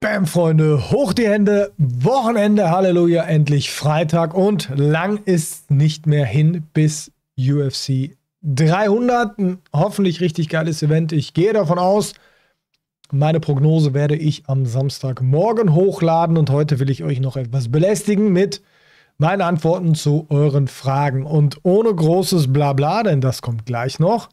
Bam, Freunde, hoch die Hände, Wochenende, Halleluja, endlich Freitag und lang ist nicht mehr hin bis UFC 300. Ein hoffentlich richtig geiles Event. Ich gehe davon aus, meine Prognose werde ich am Samstagmorgen hochladen und heute will ich euch noch etwas belästigen mit meinen Antworten zu euren Fragen. Und ohne großes Blabla, denn das kommt gleich noch,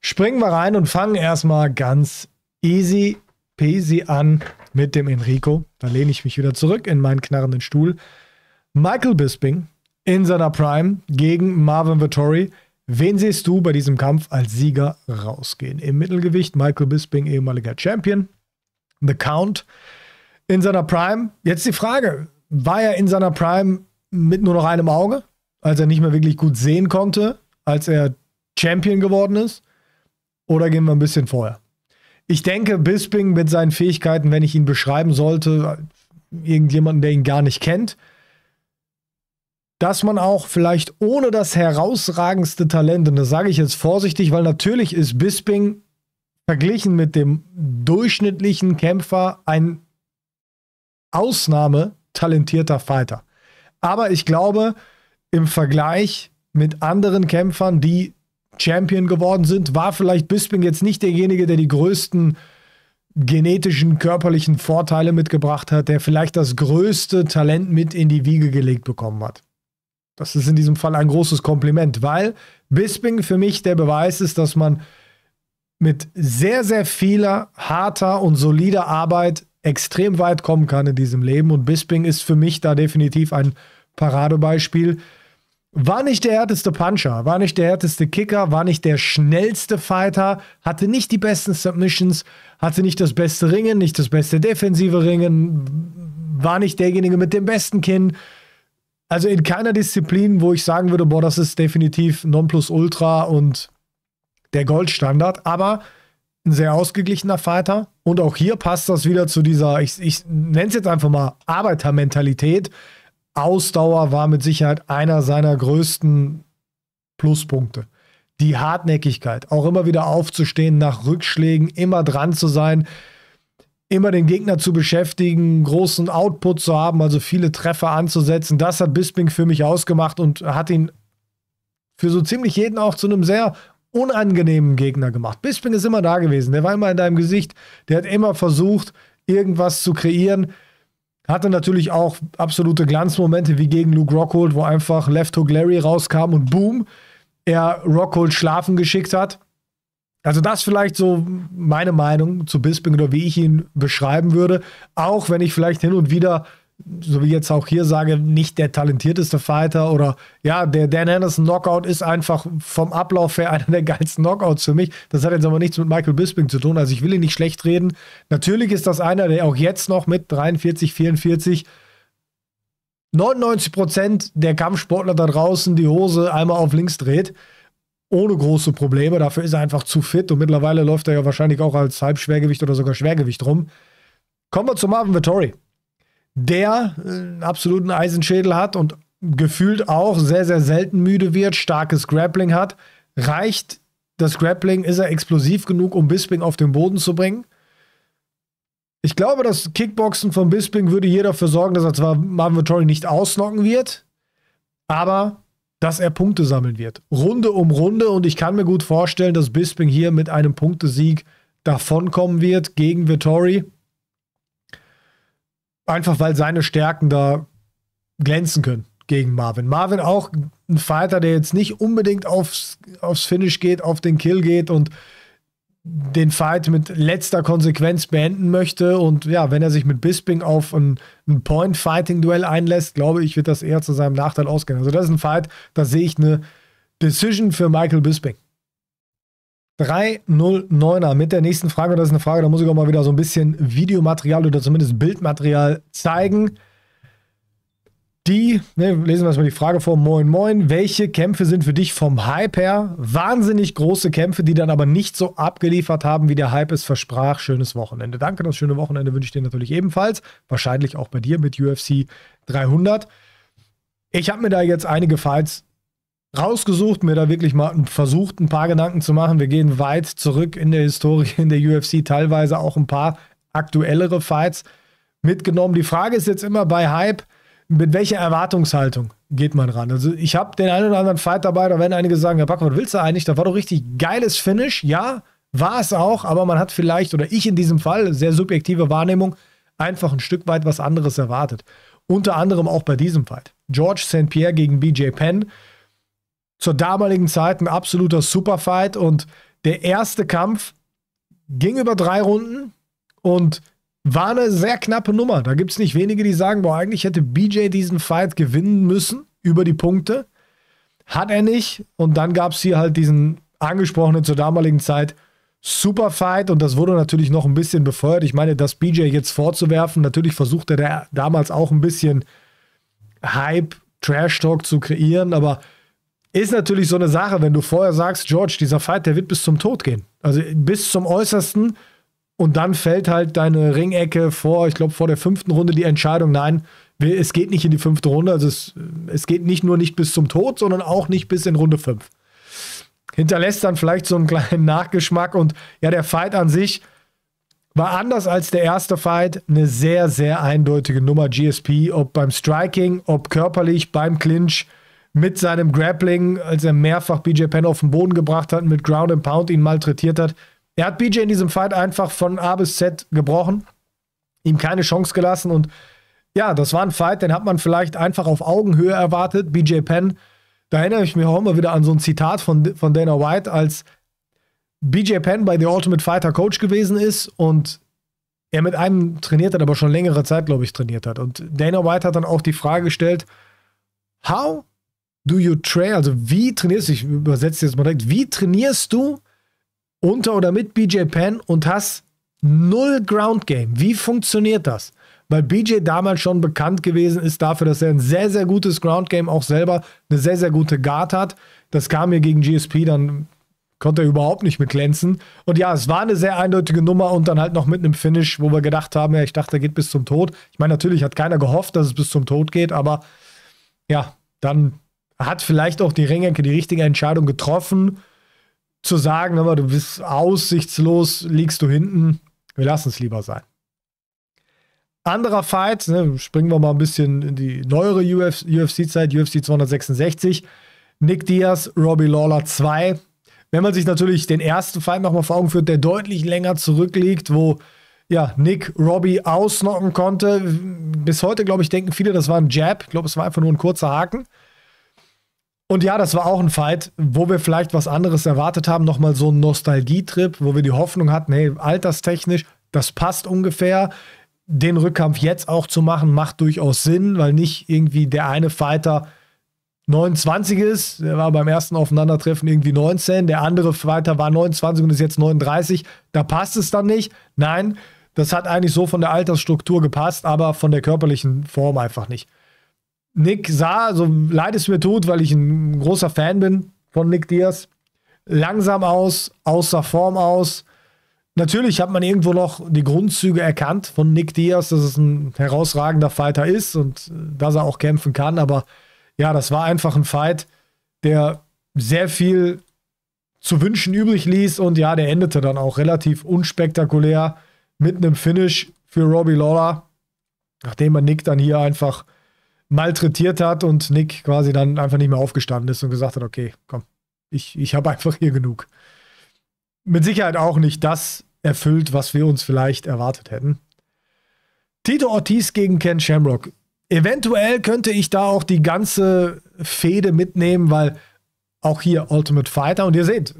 springen wir rein und fangen erstmal ganz easy peasy an mit dem Enrico. Da lehne ich mich wieder zurück in meinen knarrenden Stuhl. Michael Bisping in seiner Prime gegen Marvin Vittori. Wen siehst du bei diesem Kampf als Sieger rausgehen? Im Mittelgewicht Michael Bisping, ehemaliger Champion. The Count in seiner Prime. Jetzt die Frage: War er in seiner Prime mit nur noch einem Auge, als er nicht mehr wirklich gut sehen konnte, als er Champion geworden ist? Oder gehen wir ein bisschen vorher? Ich denke, Bisping mit seinen Fähigkeiten, wenn ich ihn beschreiben sollte, irgendjemanden, der ihn gar nicht kennt, dass man auch vielleicht ohne das herausragendste Talent, und das sage ich jetzt vorsichtig, weil natürlich ist Bisping verglichen mit dem durchschnittlichen Kämpfer ein ausnahmetalentierter Fighter. Aber ich glaube, im Vergleich mit anderen Kämpfern, die Champion geworden sind, war vielleicht Bisping jetzt nicht derjenige, der die größten genetischen, körperlichen Vorteile mitgebracht hat, der vielleicht das größte Talent mit in die Wiege gelegt bekommen hat. Das ist in diesem Fall ein großes Kompliment, weil Bisping für mich der Beweis ist, dass man mit sehr, sehr vieler harter und solider Arbeit extrem weit kommen kann in diesem Leben. Und Bisping ist für mich da definitiv ein Paradebeispiel. War nicht der härteste Puncher, war nicht der härteste Kicker, war nicht der schnellste Fighter, hatte nicht die besten Submissions, hatte nicht das beste Ringen, nicht das beste defensive Ringen, war nicht derjenige mit dem besten Kinn, also in keiner Disziplin, wo ich sagen würde, boah, das ist definitiv Nonplusultra und der Goldstandard, aber ein sehr ausgeglichener Fighter. Und auch hier passt das wieder zu dieser, ich, ich nenne es jetzt einfach mal Arbeitermentalität. Ausdauer war mit Sicherheit einer seiner größten Pluspunkte. Die Hartnäckigkeit, auch immer wieder aufzustehen nach Rückschlägen, immer dran zu sein, immer den Gegner zu beschäftigen, großen Output zu haben, also viele Treffer anzusetzen. Das hat Bisping für mich ausgemacht und hat ihn für so ziemlich jeden auch zu einem sehr unangenehmen Gegner gemacht. Bisping ist immer da gewesen, der war immer in deinem Gesicht, der hat immer versucht, irgendwas zu kreieren. Hatte natürlich auch absolute Glanzmomente wie gegen Luke Rockhold, wo einfach Left Hook Larry rauskam und boom, er Rockhold schlafen geschickt hat. Also das vielleicht so meine Meinung zu Bisping oder wie ich ihn beschreiben würde, auch wenn ich vielleicht hin und wieder so wie jetzt auch hier sage, nicht der talentierteste Fighter oder ja, der Dan Henderson Knockout ist einfach vom Ablauf her einer der geilsten Knockouts für mich. Das hat jetzt aber nichts mit Michael Bisping zu tun, also ich will ihn nicht schlecht reden. Natürlich ist das einer, der auch jetzt noch mit 43, 44 99% der Kampfsportler da draußen die Hose einmal auf links dreht ohne große Probleme. Dafür ist er einfach zu fit und mittlerweile läuft er ja wahrscheinlich auch als Halbschwergewicht oder sogar Schwergewicht rum. Kommen wir zu Marvin Vittori, der einen äh, absoluten Eisenschädel hat und gefühlt auch sehr, sehr selten müde wird, starkes Grappling hat. Reicht das Grappling? Ist er explosiv genug, um Bisping auf den Boden zu bringen? Ich glaube, das Kickboxen von Bisping würde hier dafür sorgen, dass er zwar Marvin Vittori nicht ausnocken wird, aber dass er Punkte sammeln wird. Runde um Runde und ich kann mir gut vorstellen, dass Bisping hier mit einem Punktesieg davonkommen wird gegen Vittori. Einfach weil seine Stärken da glänzen können gegen Marvin. Marvin auch ein Fighter, der jetzt nicht unbedingt aufs, aufs Finish geht, auf den Kill geht und den Fight mit letzter Konsequenz beenden möchte. Und ja, wenn er sich mit Bisping auf ein, ein Point-Fighting-Duell einlässt, glaube ich, wird das eher zu seinem Nachteil ausgehen. Also das ist ein Fight, da sehe ich eine Decision für Michael Bisping. 309er mit der nächsten Frage. Das ist eine Frage, da muss ich auch mal wieder so ein bisschen Videomaterial oder zumindest Bildmaterial zeigen die, ne, lesen wir erstmal die Frage vor, moin moin, welche Kämpfe sind für dich vom Hype her wahnsinnig große Kämpfe, die dann aber nicht so abgeliefert haben, wie der Hype es versprach? Schönes Wochenende. Danke, das schöne Wochenende wünsche ich dir natürlich ebenfalls. Wahrscheinlich auch bei dir mit UFC 300. Ich habe mir da jetzt einige Fights rausgesucht, mir da wirklich mal versucht, ein paar Gedanken zu machen. Wir gehen weit zurück in der Historie, in der UFC, teilweise auch ein paar aktuellere Fights mitgenommen. Die Frage ist jetzt immer bei Hype, mit welcher Erwartungshaltung geht man ran? Also ich habe den einen oder anderen Fight dabei, da werden einige sagen, Herr Back, was willst du eigentlich? Da war doch richtig geiles Finish, ja, war es auch, aber man hat vielleicht, oder ich in diesem Fall, sehr subjektive Wahrnehmung, einfach ein Stück weit was anderes erwartet. Unter anderem auch bei diesem Fight. George St. Pierre gegen BJ Penn. Zur damaligen Zeit ein absoluter Superfight und der erste Kampf ging über drei Runden und war eine sehr knappe Nummer. Da gibt es nicht wenige, die sagen, boah, eigentlich hätte BJ diesen Fight gewinnen müssen über die Punkte. Hat er nicht. Und dann gab es hier halt diesen angesprochenen zur damaligen Zeit Super Fight und das wurde natürlich noch ein bisschen befeuert. Ich meine, das BJ jetzt vorzuwerfen, natürlich versuchte der damals auch ein bisschen Hype, Trash Talk zu kreieren, aber ist natürlich so eine Sache, wenn du vorher sagst, George, dieser Fight, der wird bis zum Tod gehen. Also bis zum Äußersten und dann fällt halt deine Ringecke vor, ich glaube, vor der fünften Runde die Entscheidung, nein, es geht nicht in die fünfte Runde. Also es, es geht nicht nur nicht bis zum Tod, sondern auch nicht bis in Runde fünf. Hinterlässt dann vielleicht so einen kleinen Nachgeschmack und ja, der Fight an sich war anders als der erste Fight eine sehr, sehr eindeutige Nummer GSP, ob beim Striking, ob körperlich, beim Clinch, mit seinem Grappling, als er mehrfach BJ Penn auf den Boden gebracht hat, mit Ground and Pound ihn malträtiert hat. Er hat BJ in diesem Fight einfach von A bis Z gebrochen, ihm keine Chance gelassen und ja, das war ein Fight, den hat man vielleicht einfach auf Augenhöhe erwartet. BJ Penn, da erinnere ich mich auch immer wieder an so ein Zitat von, von Dana White, als BJ Penn bei The Ultimate Fighter Coach gewesen ist und er mit einem trainiert hat, aber schon längere Zeit, glaube ich, trainiert hat. Und Dana White hat dann auch die Frage gestellt, how do you train, also wie trainierst du, ich übersetze jetzt mal direkt, wie trainierst du unter oder mit BJ Penn und hast null Ground Game. Wie funktioniert das? Weil BJ damals schon bekannt gewesen ist dafür, dass er ein sehr, sehr gutes Ground Game auch selber, eine sehr, sehr gute Guard hat. Das kam mir gegen GSP, dann konnte er überhaupt nicht mit glänzen. Und ja, es war eine sehr eindeutige Nummer und dann halt noch mit einem Finish, wo wir gedacht haben, ja, ich dachte, er geht bis zum Tod. Ich meine, natürlich hat keiner gehofft, dass es bis zum Tod geht, aber ja, dann hat vielleicht auch die Ringecke die richtige Entscheidung getroffen zu sagen, aber du bist aussichtslos, liegst du hinten, wir lassen es lieber sein. Anderer Fight, ne, springen wir mal ein bisschen in die neuere UFC-Zeit, UFC 266. Nick Diaz, Robbie Lawler 2. Wenn man sich natürlich den ersten Fight nochmal vor Augen führt, der deutlich länger zurückliegt, wo ja, Nick Robbie ausnocken konnte. Bis heute, glaube ich, denken viele, das war ein Jab. Ich glaube, es war einfach nur ein kurzer Haken. Und ja, das war auch ein Fight, wo wir vielleicht was anderes erwartet haben. Nochmal so ein Nostalgietrip, wo wir die Hoffnung hatten, hey, alterstechnisch, das passt ungefähr. Den Rückkampf jetzt auch zu machen, macht durchaus Sinn, weil nicht irgendwie der eine Fighter 29 ist, der war beim ersten Aufeinandertreffen irgendwie 19, der andere Fighter war 29 und ist jetzt 39, da passt es dann nicht. Nein, das hat eigentlich so von der Altersstruktur gepasst, aber von der körperlichen Form einfach nicht. Nick sah, so leid es mir tut, weil ich ein großer Fan bin von Nick Diaz, langsam aus, außer Form aus. Natürlich hat man irgendwo noch die Grundzüge erkannt von Nick Diaz, dass es ein herausragender Fighter ist und äh, dass er auch kämpfen kann. Aber ja, das war einfach ein Fight, der sehr viel zu wünschen übrig ließ. Und ja, der endete dann auch relativ unspektakulär mit einem Finish für Robbie Lawler, nachdem man Nick dann hier einfach malträtiert hat und Nick quasi dann einfach nicht mehr aufgestanden ist und gesagt hat, okay, komm, ich, ich habe einfach hier genug. Mit Sicherheit auch nicht das erfüllt, was wir uns vielleicht erwartet hätten. Tito Ortiz gegen Ken Shamrock. Eventuell könnte ich da auch die ganze Fehde mitnehmen, weil auch hier Ultimate Fighter und ihr seht,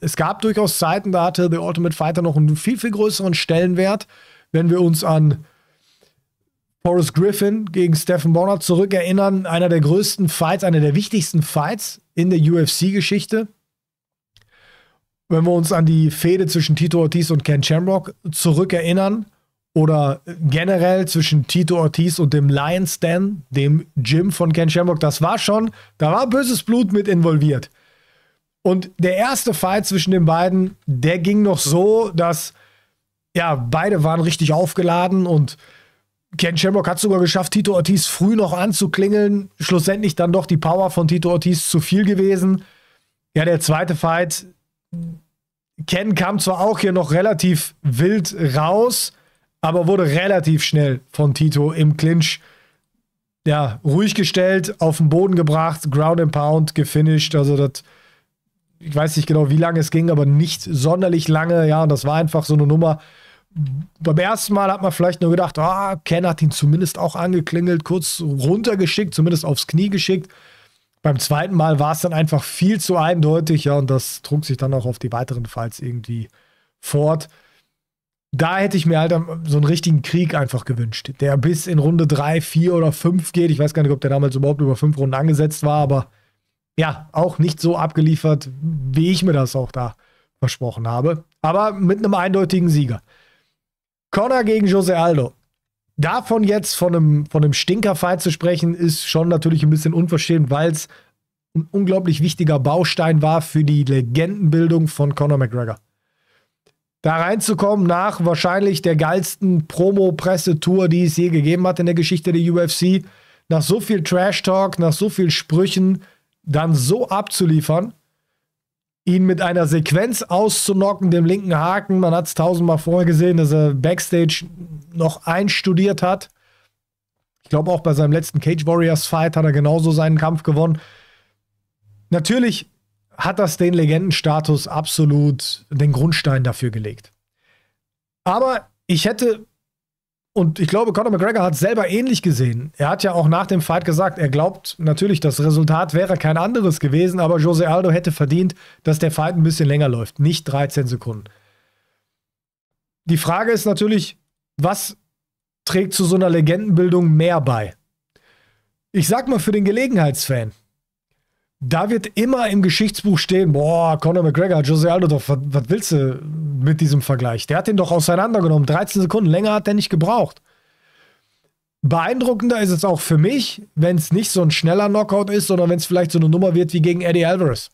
es gab durchaus Zeiten, da hatte The Ultimate Fighter noch einen viel, viel größeren Stellenwert, wenn wir uns an Forrest Griffin gegen Stephen Bonner zurückerinnern. Einer der größten Fights, einer der wichtigsten Fights in der UFC-Geschichte. Wenn wir uns an die Fehde zwischen Tito Ortiz und Ken Shamrock zurückerinnern oder generell zwischen Tito Ortiz und dem Lions Den, dem Jim von Ken Shamrock, das war schon, da war böses Blut mit involviert. Und der erste Fight zwischen den beiden, der ging noch so, dass ja, beide waren richtig aufgeladen und Ken Shamrock hat sogar geschafft, Tito Ortiz früh noch anzuklingeln. Schlussendlich dann doch die Power von Tito Ortiz zu viel gewesen. Ja, der zweite Fight. Ken kam zwar auch hier noch relativ wild raus, aber wurde relativ schnell von Tito im Clinch ja, ruhig gestellt, auf den Boden gebracht, Ground and Pound gefinisht. Also das, ich weiß nicht genau, wie lange es ging, aber nicht sonderlich lange. Ja, und das war einfach so eine Nummer beim ersten Mal hat man vielleicht nur gedacht, ah, Ken hat ihn zumindest auch angeklingelt, kurz runtergeschickt, zumindest aufs Knie geschickt. Beim zweiten Mal war es dann einfach viel zu eindeutig, ja, und das trug sich dann auch auf die weiteren Falls irgendwie fort. Da hätte ich mir halt so einen richtigen Krieg einfach gewünscht, der bis in Runde 3, 4 oder 5 geht. Ich weiß gar nicht, ob der damals überhaupt über 5 Runden angesetzt war, aber ja, auch nicht so abgeliefert, wie ich mir das auch da versprochen habe. Aber mit einem eindeutigen Sieger. Connor gegen Jose Aldo. Davon jetzt von einem, von einem Stinkerfight zu sprechen, ist schon natürlich ein bisschen unverschämt, weil es ein unglaublich wichtiger Baustein war für die Legendenbildung von Conor McGregor. Da reinzukommen nach wahrscheinlich der geilsten Promo-Pressetour, die es je gegeben hat in der Geschichte der UFC, nach so viel Trash-Talk, nach so viel Sprüchen, dann so abzuliefern, ihn mit einer Sequenz auszunocken, dem linken Haken. Man hat es tausendmal vorher gesehen, dass er Backstage noch einstudiert hat. Ich glaube, auch bei seinem letzten Cage Warriors Fight hat er genauso seinen Kampf gewonnen. Natürlich hat das den Legendenstatus absolut den Grundstein dafür gelegt. Aber ich hätte und ich glaube, Conor McGregor hat selber ähnlich gesehen. Er hat ja auch nach dem Fight gesagt, er glaubt natürlich, das Resultat wäre kein anderes gewesen, aber Jose Aldo hätte verdient, dass der Fight ein bisschen länger läuft, nicht 13 Sekunden. Die Frage ist natürlich, was trägt zu so einer Legendenbildung mehr bei? Ich sag mal für den Gelegenheitsfan, da wird immer im Geschichtsbuch stehen, boah, Conor McGregor, Jose Aldo, doch, was, was willst du mit diesem Vergleich? Der hat den doch auseinandergenommen, 13 Sekunden, länger hat er nicht gebraucht. Beeindruckender ist es auch für mich, wenn es nicht so ein schneller Knockout ist, sondern wenn es vielleicht so eine Nummer wird wie gegen Eddie Alvarez.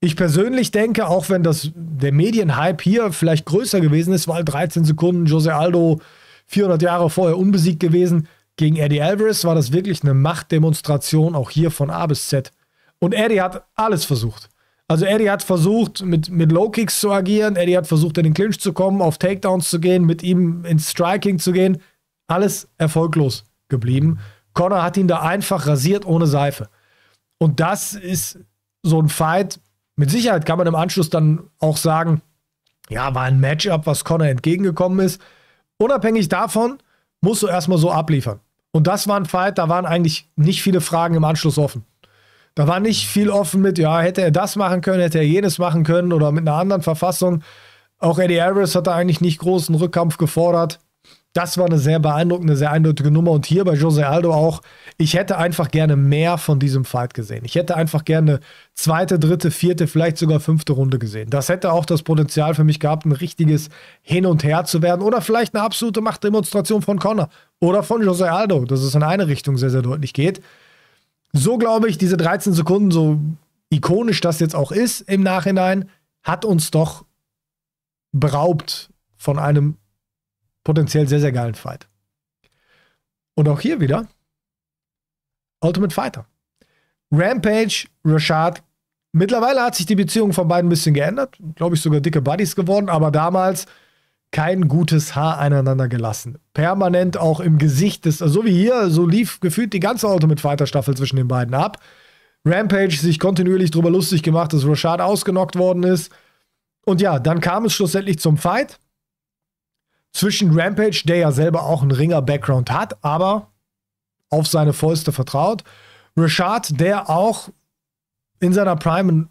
Ich persönlich denke, auch wenn das, der Medienhype hier vielleicht größer gewesen ist, weil halt 13 Sekunden Jose Aldo 400 Jahre vorher unbesiegt gewesen, gegen Eddie Alvarez war das wirklich eine Machtdemonstration, auch hier von A bis Z. Und Eddie hat alles versucht. Also Eddie hat versucht, mit, mit Low-Kicks zu agieren. Eddie hat versucht, in den Clinch zu kommen, auf Takedowns zu gehen, mit ihm ins Striking zu gehen. Alles erfolglos geblieben. Connor hat ihn da einfach rasiert ohne Seife. Und das ist so ein Fight. Mit Sicherheit kann man im Anschluss dann auch sagen, ja, war ein Matchup, was Connor entgegengekommen ist. Unabhängig davon musst du erstmal so abliefern. Und das war ein Fight, da waren eigentlich nicht viele Fragen im Anschluss offen. Da war nicht viel offen mit, ja, hätte er das machen können, hätte er jenes machen können oder mit einer anderen Verfassung. Auch Eddie Harris hat da eigentlich nicht großen Rückkampf gefordert. Das war eine sehr beeindruckende, sehr eindeutige Nummer. Und hier bei Jose Aldo auch, ich hätte einfach gerne mehr von diesem Fight gesehen. Ich hätte einfach gerne zweite, dritte, vierte, vielleicht sogar fünfte Runde gesehen. Das hätte auch das Potenzial für mich gehabt, ein richtiges Hin und Her zu werden. Oder vielleicht eine absolute Machtdemonstration von Connor oder von Jose Aldo, dass es in eine Richtung sehr, sehr deutlich geht so glaube ich, diese 13 Sekunden, so ikonisch das jetzt auch ist im Nachhinein, hat uns doch beraubt von einem potenziell sehr, sehr geilen Fight. Und auch hier wieder Ultimate Fighter. Rampage, Rashad. Mittlerweile hat sich die Beziehung von beiden ein bisschen geändert. Glaube ich sogar dicke Buddies geworden, aber damals kein gutes Haar aneinander gelassen. Permanent auch im Gesicht des, so wie hier, so lief gefühlt die ganze Auto mit Fighter Staffel zwischen den beiden ab. Rampage sich kontinuierlich darüber lustig gemacht, dass Rashad ausgenockt worden ist. Und ja, dann kam es schlussendlich zum Fight zwischen Rampage, der ja selber auch einen Ringer-Background hat, aber auf seine Fäuste vertraut, Rashad, der auch in seiner Prime ein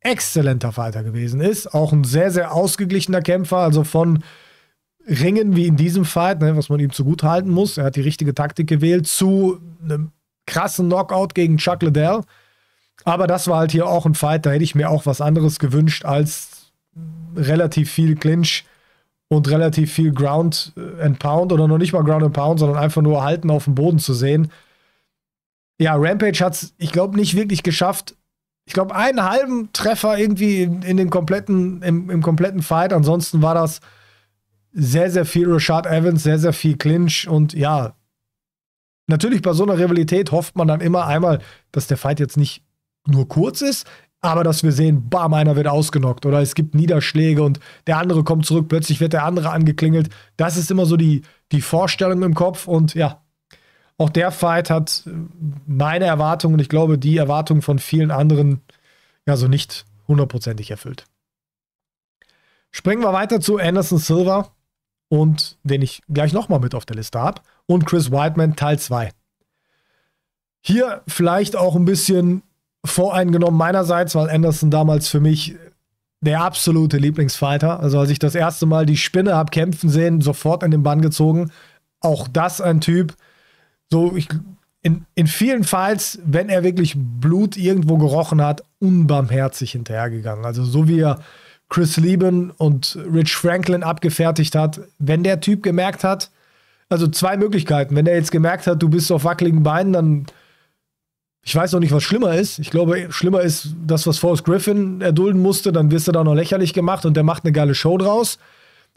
exzellenter Fighter gewesen ist. Auch ein sehr, sehr ausgeglichener Kämpfer, also von Ringen wie in diesem Fight, ne, was man ihm zugute halten muss. Er hat die richtige Taktik gewählt, zu einem krassen Knockout gegen Chuck Liddell. Aber das war halt hier auch ein Fight, da hätte ich mir auch was anderes gewünscht als relativ viel Clinch und relativ viel Ground äh, and Pound oder noch nicht mal Ground and Pound, sondern einfach nur halten auf dem Boden zu sehen. Ja, Rampage hat es, ich glaube, nicht wirklich geschafft, ich glaube, einen halben Treffer irgendwie in, in den kompletten, im, im, kompletten Fight. Ansonsten war das sehr, sehr viel Rashad Evans, sehr, sehr viel Clinch und ja, natürlich bei so einer Rivalität hofft man dann immer einmal, dass der Fight jetzt nicht nur kurz ist, aber dass wir sehen, bam, einer wird ausgenockt oder es gibt Niederschläge und der andere kommt zurück, plötzlich wird der andere angeklingelt. Das ist immer so die, die Vorstellung im Kopf und ja, auch der Fight hat meine Erwartungen und ich glaube die Erwartungen von vielen anderen ja so nicht hundertprozentig erfüllt. Springen wir weiter zu Anderson Silva und den ich gleich nochmal mit auf der Liste habe und Chris Whiteman Teil 2. Hier vielleicht auch ein bisschen voreingenommen meinerseits, weil Anderson damals für mich der absolute Lieblingsfighter. Also als ich das erste Mal die Spinne habe kämpfen sehen, sofort an den Bann gezogen. Auch das ein Typ, so, ich, in, in vielen Files, wenn er wirklich Blut irgendwo gerochen hat, unbarmherzig hinterhergegangen. Also so wie er Chris Lieben und Rich Franklin abgefertigt hat, wenn der Typ gemerkt hat, also zwei Möglichkeiten. Wenn er jetzt gemerkt hat, du bist auf wackeligen Beinen, dann ich weiß noch nicht, was schlimmer ist. Ich glaube, schlimmer ist das, was Forrest Griffin erdulden musste. Dann wirst du da noch lächerlich gemacht und der macht eine geile Show draus.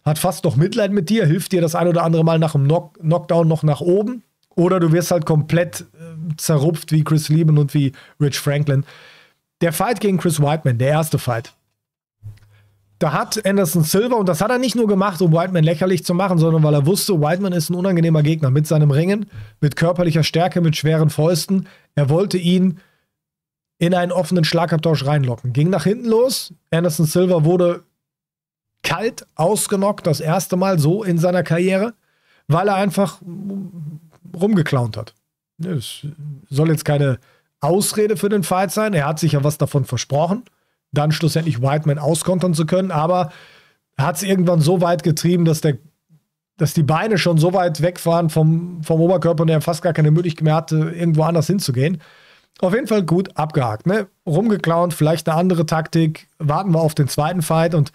Hat fast noch Mitleid mit dir, hilft dir das ein oder andere Mal nach dem Knock Knockdown noch nach oben. Oder du wirst halt komplett äh, zerrupft wie Chris Lieben und wie Rich Franklin. Der Fight gegen Chris Whiteman, der erste Fight. Da hat Anderson Silver, und das hat er nicht nur gemacht, um Whiteman lächerlich zu machen, sondern weil er wusste, Whiteman ist ein unangenehmer Gegner mit seinem Ringen, mit körperlicher Stärke, mit schweren Fäusten. Er wollte ihn in einen offenen Schlagabtausch reinlocken. Ging nach hinten los. Anderson Silver wurde kalt ausgenockt, das erste Mal so in seiner Karriere, weil er einfach rumgeklaunt hat. Es soll jetzt keine Ausrede für den Fight sein. Er hat sich ja was davon versprochen, dann schlussendlich Whiteman auskontern zu können, aber er hat es irgendwann so weit getrieben, dass, der, dass die Beine schon so weit weg waren vom, vom Oberkörper und er fast gar keine Möglichkeit mehr hatte, irgendwo anders hinzugehen. Auf jeden Fall gut abgehakt, ne? Rumgeklaunt, vielleicht eine andere Taktik. Warten wir auf den zweiten Fight und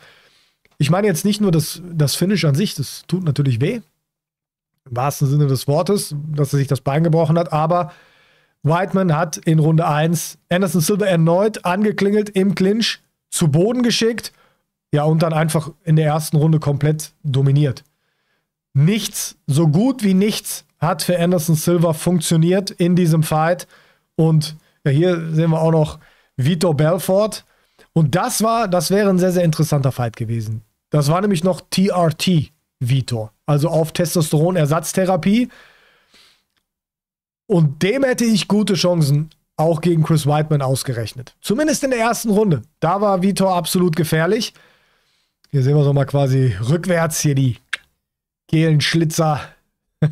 ich meine jetzt nicht nur das, das Finish an sich, das tut natürlich weh im wahrsten Sinne des Wortes, dass er sich das Bein gebrochen hat. Aber Whiteman hat in Runde 1 Anderson Silva erneut angeklingelt im Clinch, zu Boden geschickt, ja, und dann einfach in der ersten Runde komplett dominiert. Nichts, so gut wie nichts hat für Anderson Silva funktioniert in diesem Fight. Und ja, hier sehen wir auch noch Vitor Belfort. Und das war, das wäre ein sehr, sehr interessanter Fight gewesen. Das war nämlich noch TRT, Vitor. Also auf Testosteronersatztherapie. Und dem hätte ich gute Chancen, auch gegen Chris Whiteman ausgerechnet. Zumindest in der ersten Runde. Da war Vitor absolut gefährlich. Hier sehen wir so mal quasi rückwärts hier die Kehlenschlitzer.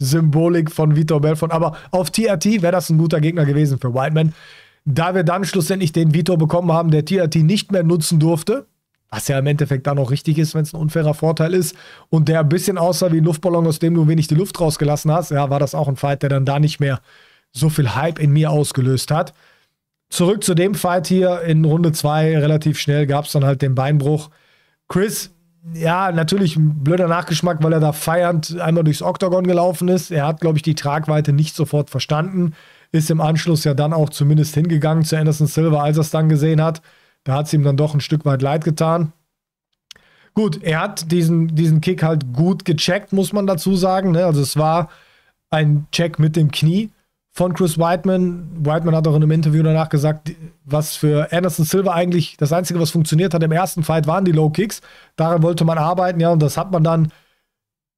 Symbolik von Vitor Belfort. Aber auf TRT wäre das ein guter Gegner gewesen für Whiteman. Da wir dann schlussendlich den Vitor bekommen haben, der TRT nicht mehr nutzen durfte, was ja im Endeffekt dann auch richtig ist, wenn es ein unfairer Vorteil ist. Und der ein bisschen aussah wie ein Luftballon, aus dem du wenig die Luft rausgelassen hast. Ja, war das auch ein Fight, der dann da nicht mehr so viel Hype in mir ausgelöst hat. Zurück zu dem Fight hier in Runde 2. Relativ schnell gab es dann halt den Beinbruch. Chris, ja, natürlich ein blöder Nachgeschmack, weil er da feiernd einmal durchs Oktagon gelaufen ist. Er hat, glaube ich, die Tragweite nicht sofort verstanden. Ist im Anschluss ja dann auch zumindest hingegangen zu Anderson Silver, als er es dann gesehen hat. Da hat es ihm dann doch ein Stück weit leid getan. Gut, er hat diesen, diesen Kick halt gut gecheckt, muss man dazu sagen. Ne? Also es war ein Check mit dem Knie von Chris Whiteman. Whiteman hat auch in einem Interview danach gesagt, was für Anderson Silva eigentlich das Einzige, was funktioniert hat im ersten Fight, waren die Low Kicks. Daran wollte man arbeiten, ja, und das hat man dann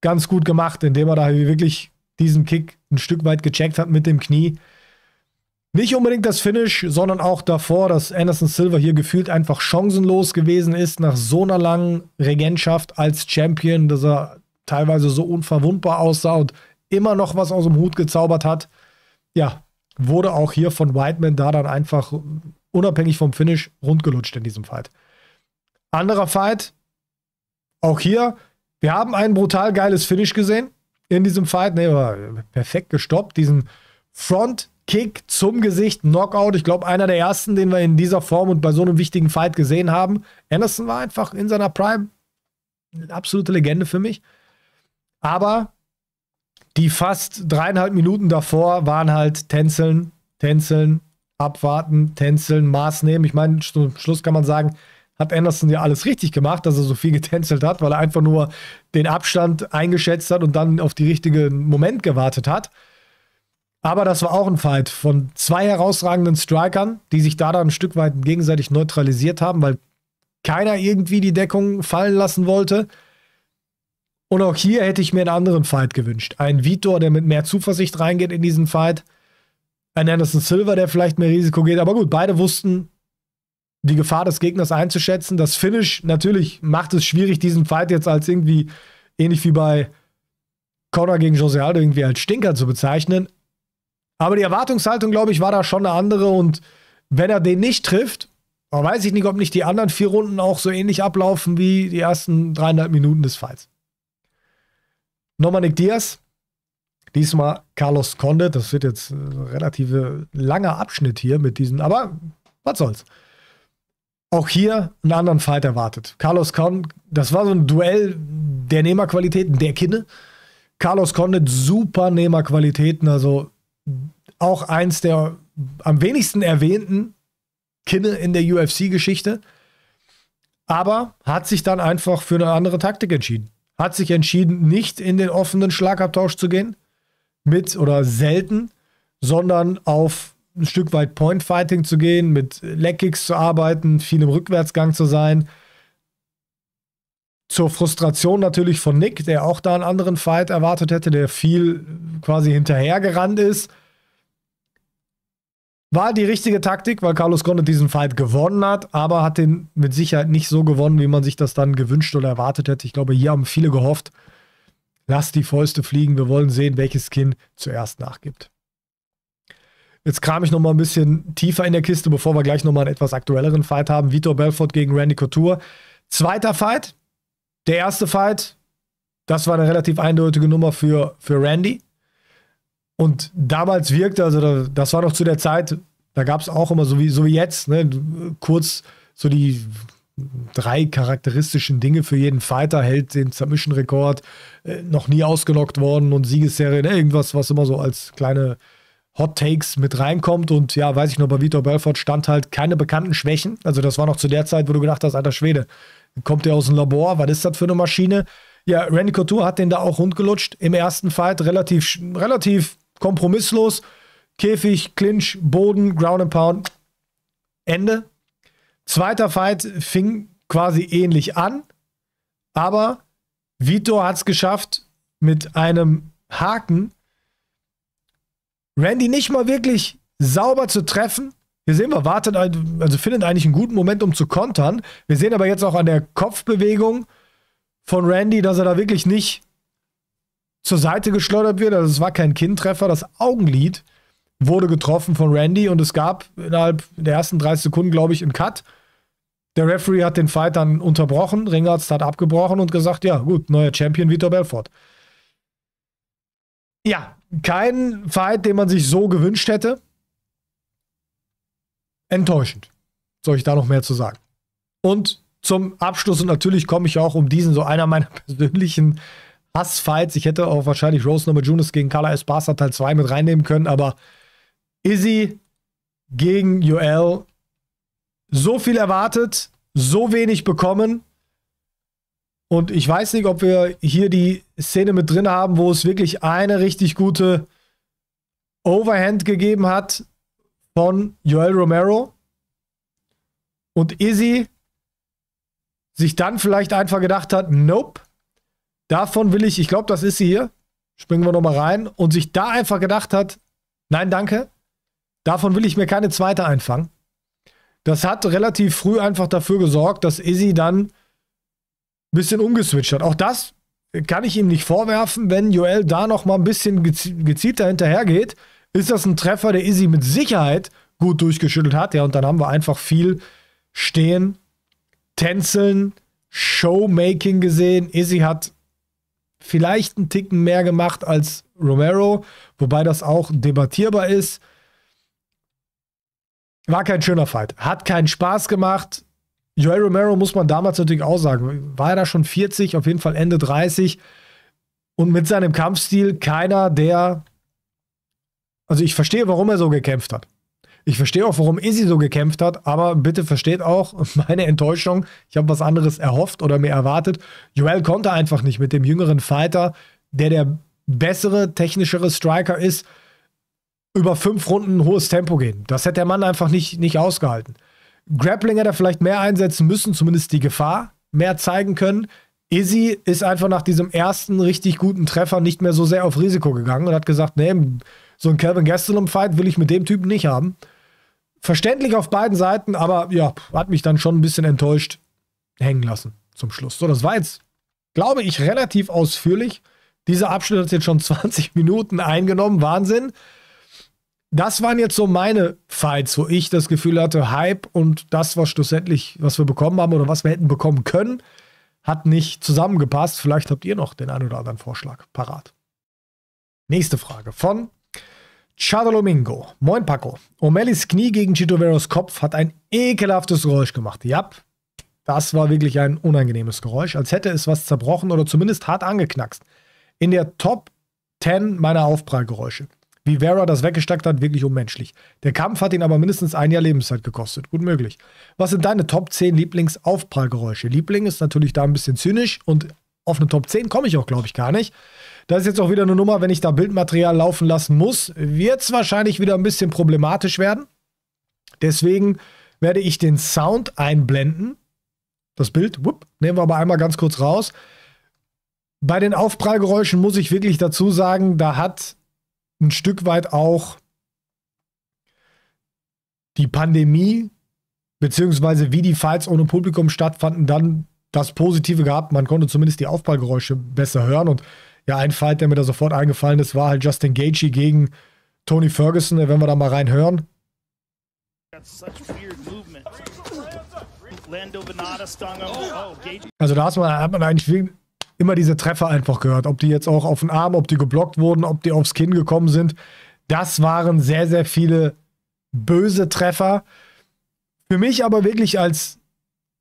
ganz gut gemacht, indem er da wirklich diesen Kick ein Stück weit gecheckt hat mit dem Knie. Nicht unbedingt das Finish, sondern auch davor, dass Anderson Silver hier gefühlt einfach chancenlos gewesen ist nach so einer langen Regentschaft als Champion, dass er teilweise so unverwundbar aussah und immer noch was aus dem Hut gezaubert hat. Ja, wurde auch hier von Whiteman da dann einfach unabhängig vom Finish rundgelutscht in diesem Fight. Anderer Fight, auch hier, wir haben ein brutal geiles Finish gesehen in diesem Fight. Ne, war perfekt gestoppt, diesen Front Kick zum Gesicht, Knockout. Ich glaube, einer der ersten, den wir in dieser Form und bei so einem wichtigen Fight gesehen haben. Anderson war einfach in seiner Prime eine absolute Legende für mich. Aber die fast dreieinhalb Minuten davor waren halt tänzeln, tänzeln, abwarten, tänzeln, Maß nehmen. Ich meine, zum Schluss kann man sagen, hat Anderson ja alles richtig gemacht, dass er so viel getänzelt hat, weil er einfach nur den Abstand eingeschätzt hat und dann auf den richtigen Moment gewartet hat. Aber das war auch ein Fight von zwei herausragenden Strikern, die sich da dann ein Stück weit gegenseitig neutralisiert haben, weil keiner irgendwie die Deckung fallen lassen wollte. Und auch hier hätte ich mir einen anderen Fight gewünscht. Ein Vitor, der mit mehr Zuversicht reingeht in diesen Fight. Ein Anderson Silver, der vielleicht mehr Risiko geht. Aber gut, beide wussten, die Gefahr des Gegners einzuschätzen. Das Finish natürlich macht es schwierig, diesen Fight jetzt als irgendwie ähnlich wie bei Connor gegen Jose Aldo irgendwie als Stinker zu bezeichnen. Aber die Erwartungshaltung, glaube ich, war da schon eine andere. Und wenn er den nicht trifft, dann weiß ich nicht, ob nicht die anderen vier Runden auch so ähnlich ablaufen wie die ersten dreieinhalb Minuten des Fights. Nochmal Nick Diaz, diesmal Carlos Conde. Das wird jetzt ein relativ langer Abschnitt hier mit diesen, aber was soll's. Auch hier einen anderen Fight erwartet. Carlos Conde, das war so ein Duell der Nehmerqualitäten, der Kinne. Carlos Conde, super Nehmerqualitäten, also auch eins der am wenigsten erwähnten Kinne in der UFC-Geschichte. Aber hat sich dann einfach für eine andere Taktik entschieden. Hat sich entschieden, nicht in den offenen Schlagabtausch zu gehen, mit oder selten, sondern auf ein Stück weit Point-Fighting zu gehen, mit Leckkicks zu arbeiten, viel im Rückwärtsgang zu sein. Zur Frustration natürlich von Nick, der auch da einen anderen Fight erwartet hätte, der viel quasi hinterhergerannt ist war die richtige Taktik, weil Carlos Gronde diesen Fight gewonnen hat, aber hat den mit Sicherheit nicht so gewonnen, wie man sich das dann gewünscht oder erwartet hätte. Ich glaube, hier haben viele gehofft, lass die Fäuste fliegen, wir wollen sehen, welches Kind zuerst nachgibt. Jetzt kram ich nochmal ein bisschen tiefer in der Kiste, bevor wir gleich nochmal einen etwas aktuelleren Fight haben. Vitor Belfort gegen Randy Couture. Zweiter Fight. Der erste Fight, das war eine relativ eindeutige Nummer für, für Randy. Und damals wirkte, also das war noch zu der Zeit, da gab es auch immer, so wie, so wie jetzt, ne, kurz so die drei charakteristischen Dinge für jeden Fighter, hält den Submission-Rekord, äh, noch nie ausgenockt worden und Siegesserien, ne, irgendwas, was immer so als kleine Hot Takes mit reinkommt. Und ja, weiß ich noch, bei Vitor Belfort stand halt keine bekannten Schwächen. Also das war noch zu der Zeit, wo du gedacht hast, alter Schwede, kommt der aus dem Labor, was ist das für eine Maschine? Ja, Randy Couture hat den da auch rundgelutscht im ersten Fight, relativ, relativ kompromisslos. Käfig, Clinch, Boden, Ground and Pound. Ende. Zweiter Fight fing quasi ähnlich an, aber Vitor hat es geschafft, mit einem Haken Randy nicht mal wirklich sauber zu treffen. Hier sehen wir, wartet, also findet eigentlich einen guten Moment, um zu kontern. Wir sehen aber jetzt auch an der Kopfbewegung von Randy, dass er da wirklich nicht zur Seite geschleudert wird. Also es war kein Kindtreffer, das Augenlid wurde getroffen von Randy und es gab innerhalb der ersten 30 Sekunden, glaube ich, einen Cut. Der Referee hat den Fight dann unterbrochen, Ringarzt hat abgebrochen und gesagt, ja gut, neuer Champion Vitor Belfort. Ja, kein Fight, den man sich so gewünscht hätte. Enttäuschend. Soll ich da noch mehr zu sagen? Und zum Abschluss, und natürlich komme ich auch um diesen, so einer meiner persönlichen Hassfights. Ich hätte auch wahrscheinlich Rose Namajunas gegen Carla Esparza Teil 2 mit reinnehmen können, aber Izzy gegen Joel. So viel erwartet, so wenig bekommen. Und ich weiß nicht, ob wir hier die Szene mit drin haben, wo es wirklich eine richtig gute Overhand gegeben hat von Joel Romero. Und Izzy sich dann vielleicht einfach gedacht hat, nope, Davon will ich, ich glaube, das ist sie hier. Springen wir nochmal rein. Und sich da einfach gedacht hat, nein, danke. Davon will ich mir keine zweite einfangen. Das hat relativ früh einfach dafür gesorgt, dass Izzy dann ein bisschen umgeswitcht hat. Auch das kann ich ihm nicht vorwerfen, wenn Joel da nochmal ein bisschen gez gezielter hinterhergeht. Ist das ein Treffer, der Izzy mit Sicherheit gut durchgeschüttelt hat. Ja, und dann haben wir einfach viel Stehen, Tänzeln, Showmaking gesehen. Izzy hat vielleicht einen Ticken mehr gemacht als Romero, wobei das auch debattierbar ist. War kein schöner Fight. Hat keinen Spaß gemacht. Joel Romero muss man damals natürlich auch sagen. War er da schon 40, auf jeden Fall Ende 30. Und mit seinem Kampfstil keiner, der. Also ich verstehe, warum er so gekämpft hat. Ich verstehe auch, warum Izzy so gekämpft hat, aber bitte versteht auch meine Enttäuschung. Ich habe was anderes erhofft oder mir erwartet. Joel konnte einfach nicht mit dem jüngeren Fighter, der der bessere, technischere Striker ist, über fünf Runden ein hohes Tempo gehen. Das hätte der Mann einfach nicht, nicht ausgehalten. Grappling hätte er vielleicht mehr einsetzen müssen, zumindest die Gefahr mehr zeigen können. Izzy ist einfach nach diesem ersten richtig guten Treffer nicht mehr so sehr auf Risiko gegangen und hat gesagt, nee, so ein Calvin Gastelum-Fight will ich mit dem Typen nicht haben. Verständlich auf beiden Seiten, aber ja, hat mich dann schon ein bisschen enttäuscht hängen lassen zum Schluss. So, das war jetzt, glaube ich, relativ ausführlich. Dieser Abschnitt hat jetzt schon 20 Minuten eingenommen. Wahnsinn. Das waren jetzt so meine Fights, wo ich das Gefühl hatte, Hype und das, was schlussendlich, was wir bekommen haben oder was wir hätten bekommen können, hat nicht zusammengepasst. Vielleicht habt ihr noch den einen oder anderen Vorschlag parat. Nächste Frage von Chadolomingo. Moin Paco. Omelis Knie gegen Chito Veros Kopf hat ein ekelhaftes Geräusch gemacht. Ja, das war wirklich ein unangenehmes Geräusch, als hätte es was zerbrochen oder zumindest hart angeknackst. In der Top 10 meiner Aufprallgeräusche. Wie Vera das weggesteckt hat, wirklich unmenschlich. Der Kampf hat ihn aber mindestens ein Jahr Lebenszeit gekostet. Gut möglich. Was sind deine Top 10 Lieblingsaufprallgeräusche? Liebling ist natürlich da ein bisschen zynisch und auf eine Top 10 komme ich auch, glaube ich, gar nicht. Das ist jetzt auch wieder eine Nummer, wenn ich da Bildmaterial laufen lassen muss, wird es wahrscheinlich wieder ein bisschen problematisch werden. Deswegen werde ich den Sound einblenden. Das Bild, whoop, nehmen wir aber einmal ganz kurz raus. Bei den Aufprallgeräuschen muss ich wirklich dazu sagen, da hat ein Stück weit auch die Pandemie, beziehungsweise wie die Fights ohne Publikum stattfanden, dann das Positive gehabt. Man konnte zumindest die Aufprallgeräusche besser hören und ja, ein Fight, der mir da sofort eingefallen ist, war halt Justin Gaethje gegen Tony Ferguson, wenn wir da mal reinhören. Oh, also da hat man, hat man eigentlich immer diese Treffer einfach gehört. Ob die jetzt auch auf den Arm, ob die geblockt wurden, ob die aufs Kinn gekommen sind. Das waren sehr, sehr viele böse Treffer. Für mich aber wirklich als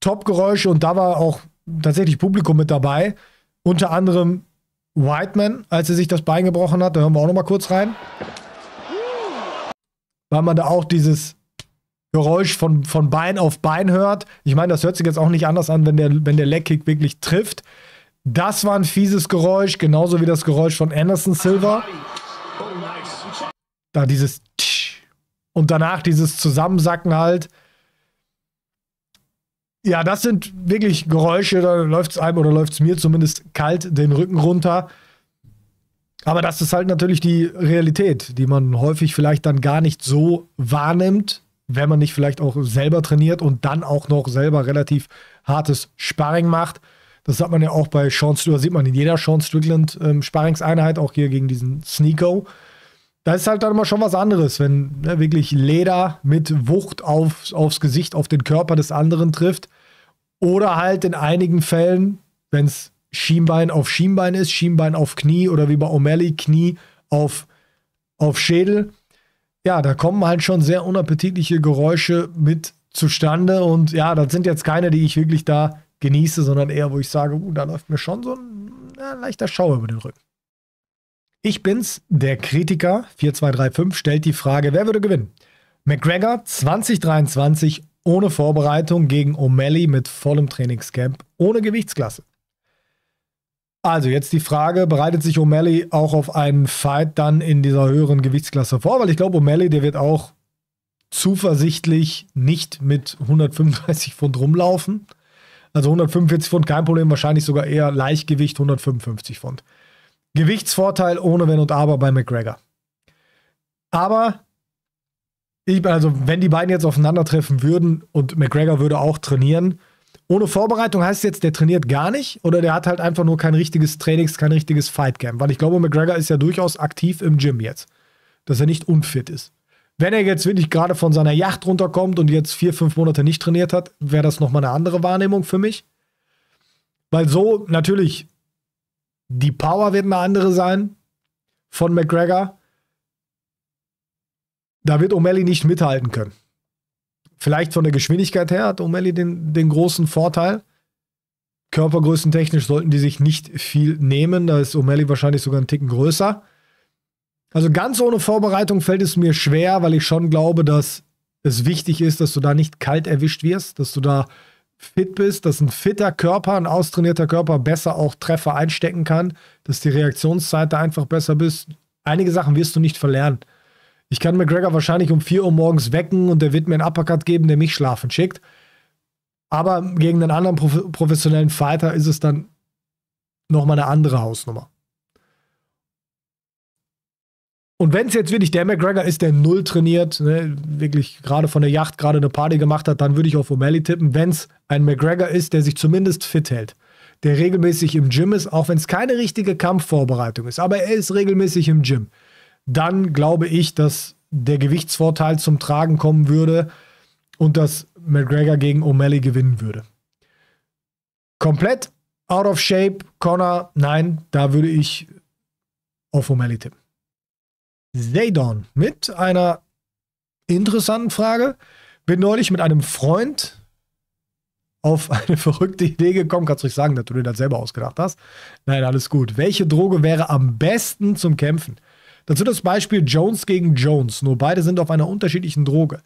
Top-Geräusche und da war auch tatsächlich Publikum mit dabei. Unter anderem Whiteman, als er sich das Bein gebrochen hat. Da hören wir auch nochmal kurz rein. Weil man da auch dieses Geräusch von, von Bein auf Bein hört. Ich meine, das hört sich jetzt auch nicht anders an, wenn der, wenn der Leg-Kick wirklich trifft. Das war ein fieses Geräusch, genauso wie das Geräusch von Anderson Silver. Da dieses Tsch und danach dieses Zusammensacken halt. Ja, das sind wirklich Geräusche, da läuft es einem oder läuft es mir zumindest kalt den Rücken runter. Aber das ist halt natürlich die Realität, die man häufig vielleicht dann gar nicht so wahrnimmt, wenn man nicht vielleicht auch selber trainiert und dann auch noch selber relativ hartes Sparring macht. Das hat man ja auch bei Sean Strickland, sieht man in jeder Sean Strickland ähm, Sparringseinheit, auch hier gegen diesen Sneako. Das ist halt dann immer schon was anderes, wenn ne, wirklich Leder mit Wucht auf, aufs Gesicht, auf den Körper des anderen trifft. Oder halt in einigen Fällen, wenn es Schienbein auf Schienbein ist, Schienbein auf Knie oder wie bei O'Malley Knie auf, auf Schädel. Ja, da kommen halt schon sehr unappetitliche Geräusche mit zustande. Und ja, das sind jetzt keine, die ich wirklich da genieße, sondern eher, wo ich sage, uh, da läuft mir schon so ein na, leichter Schau über den Rücken. Ich bin's, der Kritiker 4235 stellt die Frage, wer würde gewinnen? McGregor 2023 ohne Vorbereitung gegen O'Malley mit vollem Trainingscamp, ohne Gewichtsklasse. Also jetzt die Frage, bereitet sich O'Malley auch auf einen Fight dann in dieser höheren Gewichtsklasse vor? Weil ich glaube, O'Malley, der wird auch zuversichtlich nicht mit 135 Pfund rumlaufen. Also 145 Pfund kein Problem, wahrscheinlich sogar eher Leichtgewicht 155 Pfund. Gewichtsvorteil ohne Wenn und Aber bei McGregor. Aber ich, also wenn die beiden jetzt aufeinandertreffen würden und McGregor würde auch trainieren, ohne Vorbereitung heißt jetzt, der trainiert gar nicht oder der hat halt einfach nur kein richtiges Trainings, kein richtiges Fightcamp. Weil ich glaube, McGregor ist ja durchaus aktiv im Gym jetzt, dass er nicht unfit ist. Wenn er jetzt wirklich gerade von seiner Yacht runterkommt und jetzt vier, fünf Monate nicht trainiert hat, wäre das nochmal eine andere Wahrnehmung für mich. Weil so, natürlich, die Power wird eine andere sein von McGregor. Da wird O'Malley nicht mithalten können. Vielleicht von der Geschwindigkeit her hat O'Malley den, den großen Vorteil. Körpergrößentechnisch sollten die sich nicht viel nehmen. Da ist O'Malley wahrscheinlich sogar einen Ticken größer. Also ganz ohne Vorbereitung fällt es mir schwer, weil ich schon glaube, dass es wichtig ist, dass du da nicht kalt erwischt wirst, dass du da fit bist, dass ein fitter Körper, ein austrainierter Körper besser auch Treffer einstecken kann, dass die Reaktionszeit da einfach besser bist. Einige Sachen wirst du nicht verlernen. Ich kann McGregor wahrscheinlich um 4 Uhr morgens wecken und der wird mir einen Uppercut geben, der mich schlafen schickt. Aber gegen einen anderen prof professionellen Fighter ist es dann nochmal eine andere Hausnummer. Und wenn es jetzt wirklich der McGregor ist, der null trainiert, ne, wirklich gerade von der Yacht gerade eine Party gemacht hat, dann würde ich auf O'Malley tippen. Wenn es ein McGregor ist, der sich zumindest fit hält, der regelmäßig im Gym ist, auch wenn es keine richtige Kampfvorbereitung ist, aber er ist regelmäßig im Gym, dann glaube ich, dass der Gewichtsvorteil zum Tragen kommen würde und dass McGregor gegen O'Malley gewinnen würde. Komplett out of shape, Connor, nein, da würde ich auf O'Malley tippen. Zaydon mit einer interessanten Frage. Bin neulich mit einem Freund auf eine verrückte Idee gekommen. Kannst du euch sagen, dass du dir das selber ausgedacht hast? Nein, alles gut. Welche Droge wäre am besten zum Kämpfen? Dazu das Beispiel Jones gegen Jones. Nur beide sind auf einer unterschiedlichen Droge.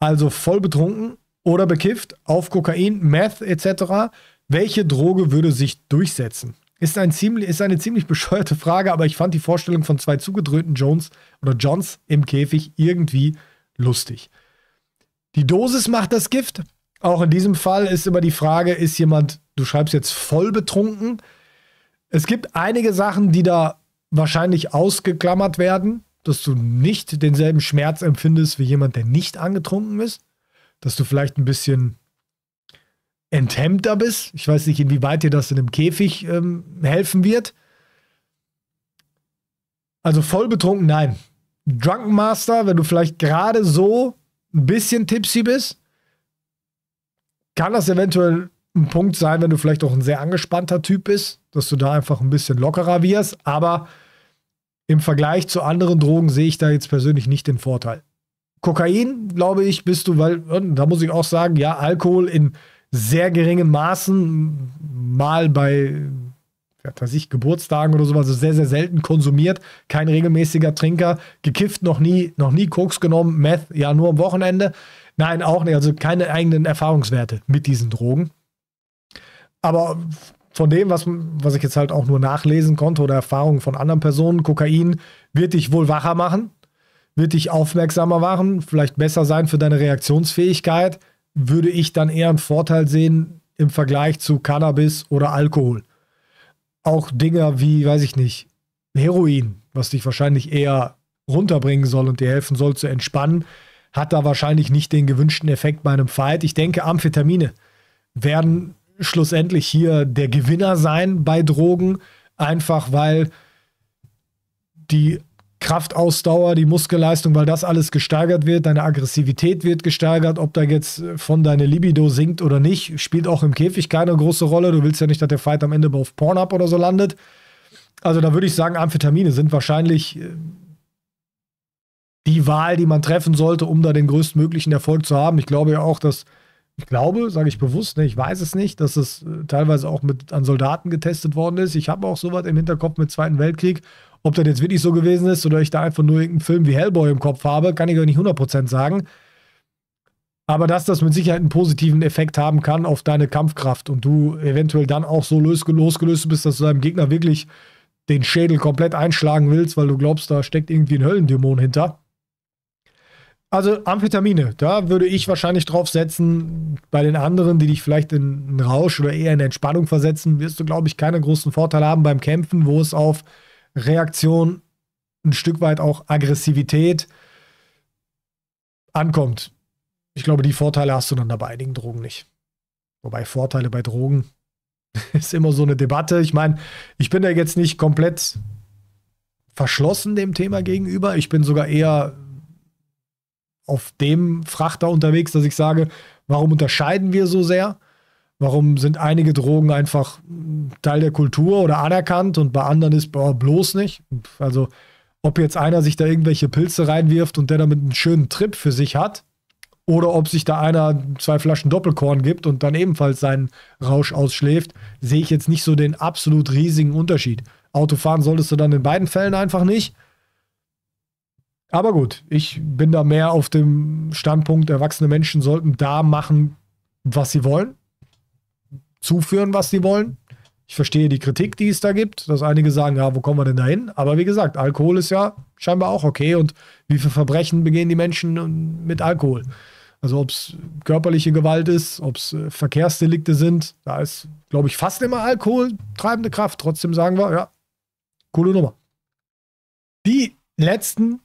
Also voll betrunken oder bekifft, auf Kokain, Meth etc. Welche Droge würde sich durchsetzen? Ist, ein ziemlich, ist eine ziemlich bescheuerte Frage, aber ich fand die Vorstellung von zwei zugedröhnten Jones oder Johns im Käfig irgendwie lustig. Die Dosis macht das Gift. Auch in diesem Fall ist immer die Frage, ist jemand, du schreibst jetzt voll betrunken? Es gibt einige Sachen, die da wahrscheinlich ausgeklammert werden, dass du nicht denselben Schmerz empfindest wie jemand, der nicht angetrunken ist, dass du vielleicht ein bisschen enthemmter bist. Ich weiß nicht, inwieweit dir das in einem Käfig ähm, helfen wird. Also voll betrunken, nein. Drunken Master, wenn du vielleicht gerade so ein bisschen tipsy bist, kann das eventuell ein Punkt sein, wenn du vielleicht auch ein sehr angespannter Typ bist, dass du da einfach ein bisschen lockerer wirst. Aber im Vergleich zu anderen Drogen sehe ich da jetzt persönlich nicht den Vorteil. Kokain, glaube ich, bist du, weil, da muss ich auch sagen, ja, Alkohol in sehr geringem Maßen mal bei was weiß ich, Geburtstagen oder sowas, also sehr, sehr selten konsumiert, kein regelmäßiger Trinker, gekifft noch nie, noch nie Koks genommen, Meth, ja, nur am Wochenende. Nein, auch nicht, also keine eigenen Erfahrungswerte mit diesen Drogen. Aber von dem, was, was ich jetzt halt auch nur nachlesen konnte oder Erfahrungen von anderen Personen, Kokain wird dich wohl wacher machen, wird dich aufmerksamer machen, vielleicht besser sein für deine Reaktionsfähigkeit, würde ich dann eher einen Vorteil sehen im Vergleich zu Cannabis oder Alkohol. Auch Dinger wie, weiß ich nicht, Heroin, was dich wahrscheinlich eher runterbringen soll und dir helfen soll zu entspannen, hat da wahrscheinlich nicht den gewünschten Effekt bei einem Fight. Ich denke, Amphetamine werden schlussendlich hier der Gewinner sein bei Drogen, einfach weil die Kraftausdauer, die Muskelleistung, weil das alles gesteigert wird, deine Aggressivität wird gesteigert, ob da jetzt von deine Libido sinkt oder nicht, spielt auch im Käfig keine große Rolle. Du willst ja nicht, dass der Fight am Ende auf Pornhub oder so landet. Also da würde ich sagen, Amphetamine sind wahrscheinlich äh, die Wahl, die man treffen sollte, um da den größtmöglichen Erfolg zu haben. Ich glaube ja auch, dass ich glaube, sage ich bewusst, ne, ich weiß es nicht, dass es äh, teilweise auch mit an Soldaten getestet worden ist. Ich habe auch sowas im Hinterkopf mit Zweiten Weltkrieg. Ob das jetzt wirklich so gewesen ist oder ich da einfach nur irgendeinen Film wie Hellboy im Kopf habe, kann ich euch nicht 100% sagen. Aber dass das mit Sicherheit einen positiven Effekt haben kann auf deine Kampfkraft und du eventuell dann auch so losgelöst bist, dass du deinem Gegner wirklich den Schädel komplett einschlagen willst, weil du glaubst, da steckt irgendwie ein Höllendämon hinter. Also Amphetamine, da würde ich wahrscheinlich drauf setzen. Bei den anderen, die dich vielleicht in einen Rausch oder eher in Entspannung versetzen, wirst du, glaube ich, keine großen Vorteile haben beim Kämpfen, wo es auf Reaktion, ein Stück weit auch Aggressivität ankommt. Ich glaube, die Vorteile hast du dann bei einigen Drogen nicht. Wobei Vorteile bei Drogen ist immer so eine Debatte. Ich meine, ich bin da jetzt nicht komplett verschlossen dem Thema gegenüber. Ich bin sogar eher auf dem Frachter unterwegs, dass ich sage, warum unterscheiden wir so sehr? Warum sind einige Drogen einfach Teil der Kultur oder anerkannt und bei anderen ist boah, bloß nicht? Also ob jetzt einer sich da irgendwelche Pilze reinwirft und der damit einen schönen Trip für sich hat, oder ob sich da einer zwei Flaschen Doppelkorn gibt und dann ebenfalls seinen Rausch ausschläft, sehe ich jetzt nicht so den absolut riesigen Unterschied. Autofahren solltest du dann in beiden Fällen einfach nicht. Aber gut, ich bin da mehr auf dem Standpunkt, erwachsene Menschen sollten da machen, was sie wollen, zuführen, was sie wollen. Ich verstehe die Kritik, die es da gibt, dass einige sagen, ja, wo kommen wir denn da hin? Aber wie gesagt, Alkohol ist ja scheinbar auch okay und wie viele Verbrechen begehen die Menschen mit Alkohol? Also ob es körperliche Gewalt ist, ob es äh, Verkehrsdelikte sind, da ist, glaube ich, fast immer Alkohol treibende Kraft. Trotzdem sagen wir, ja, coole Nummer. Die letzten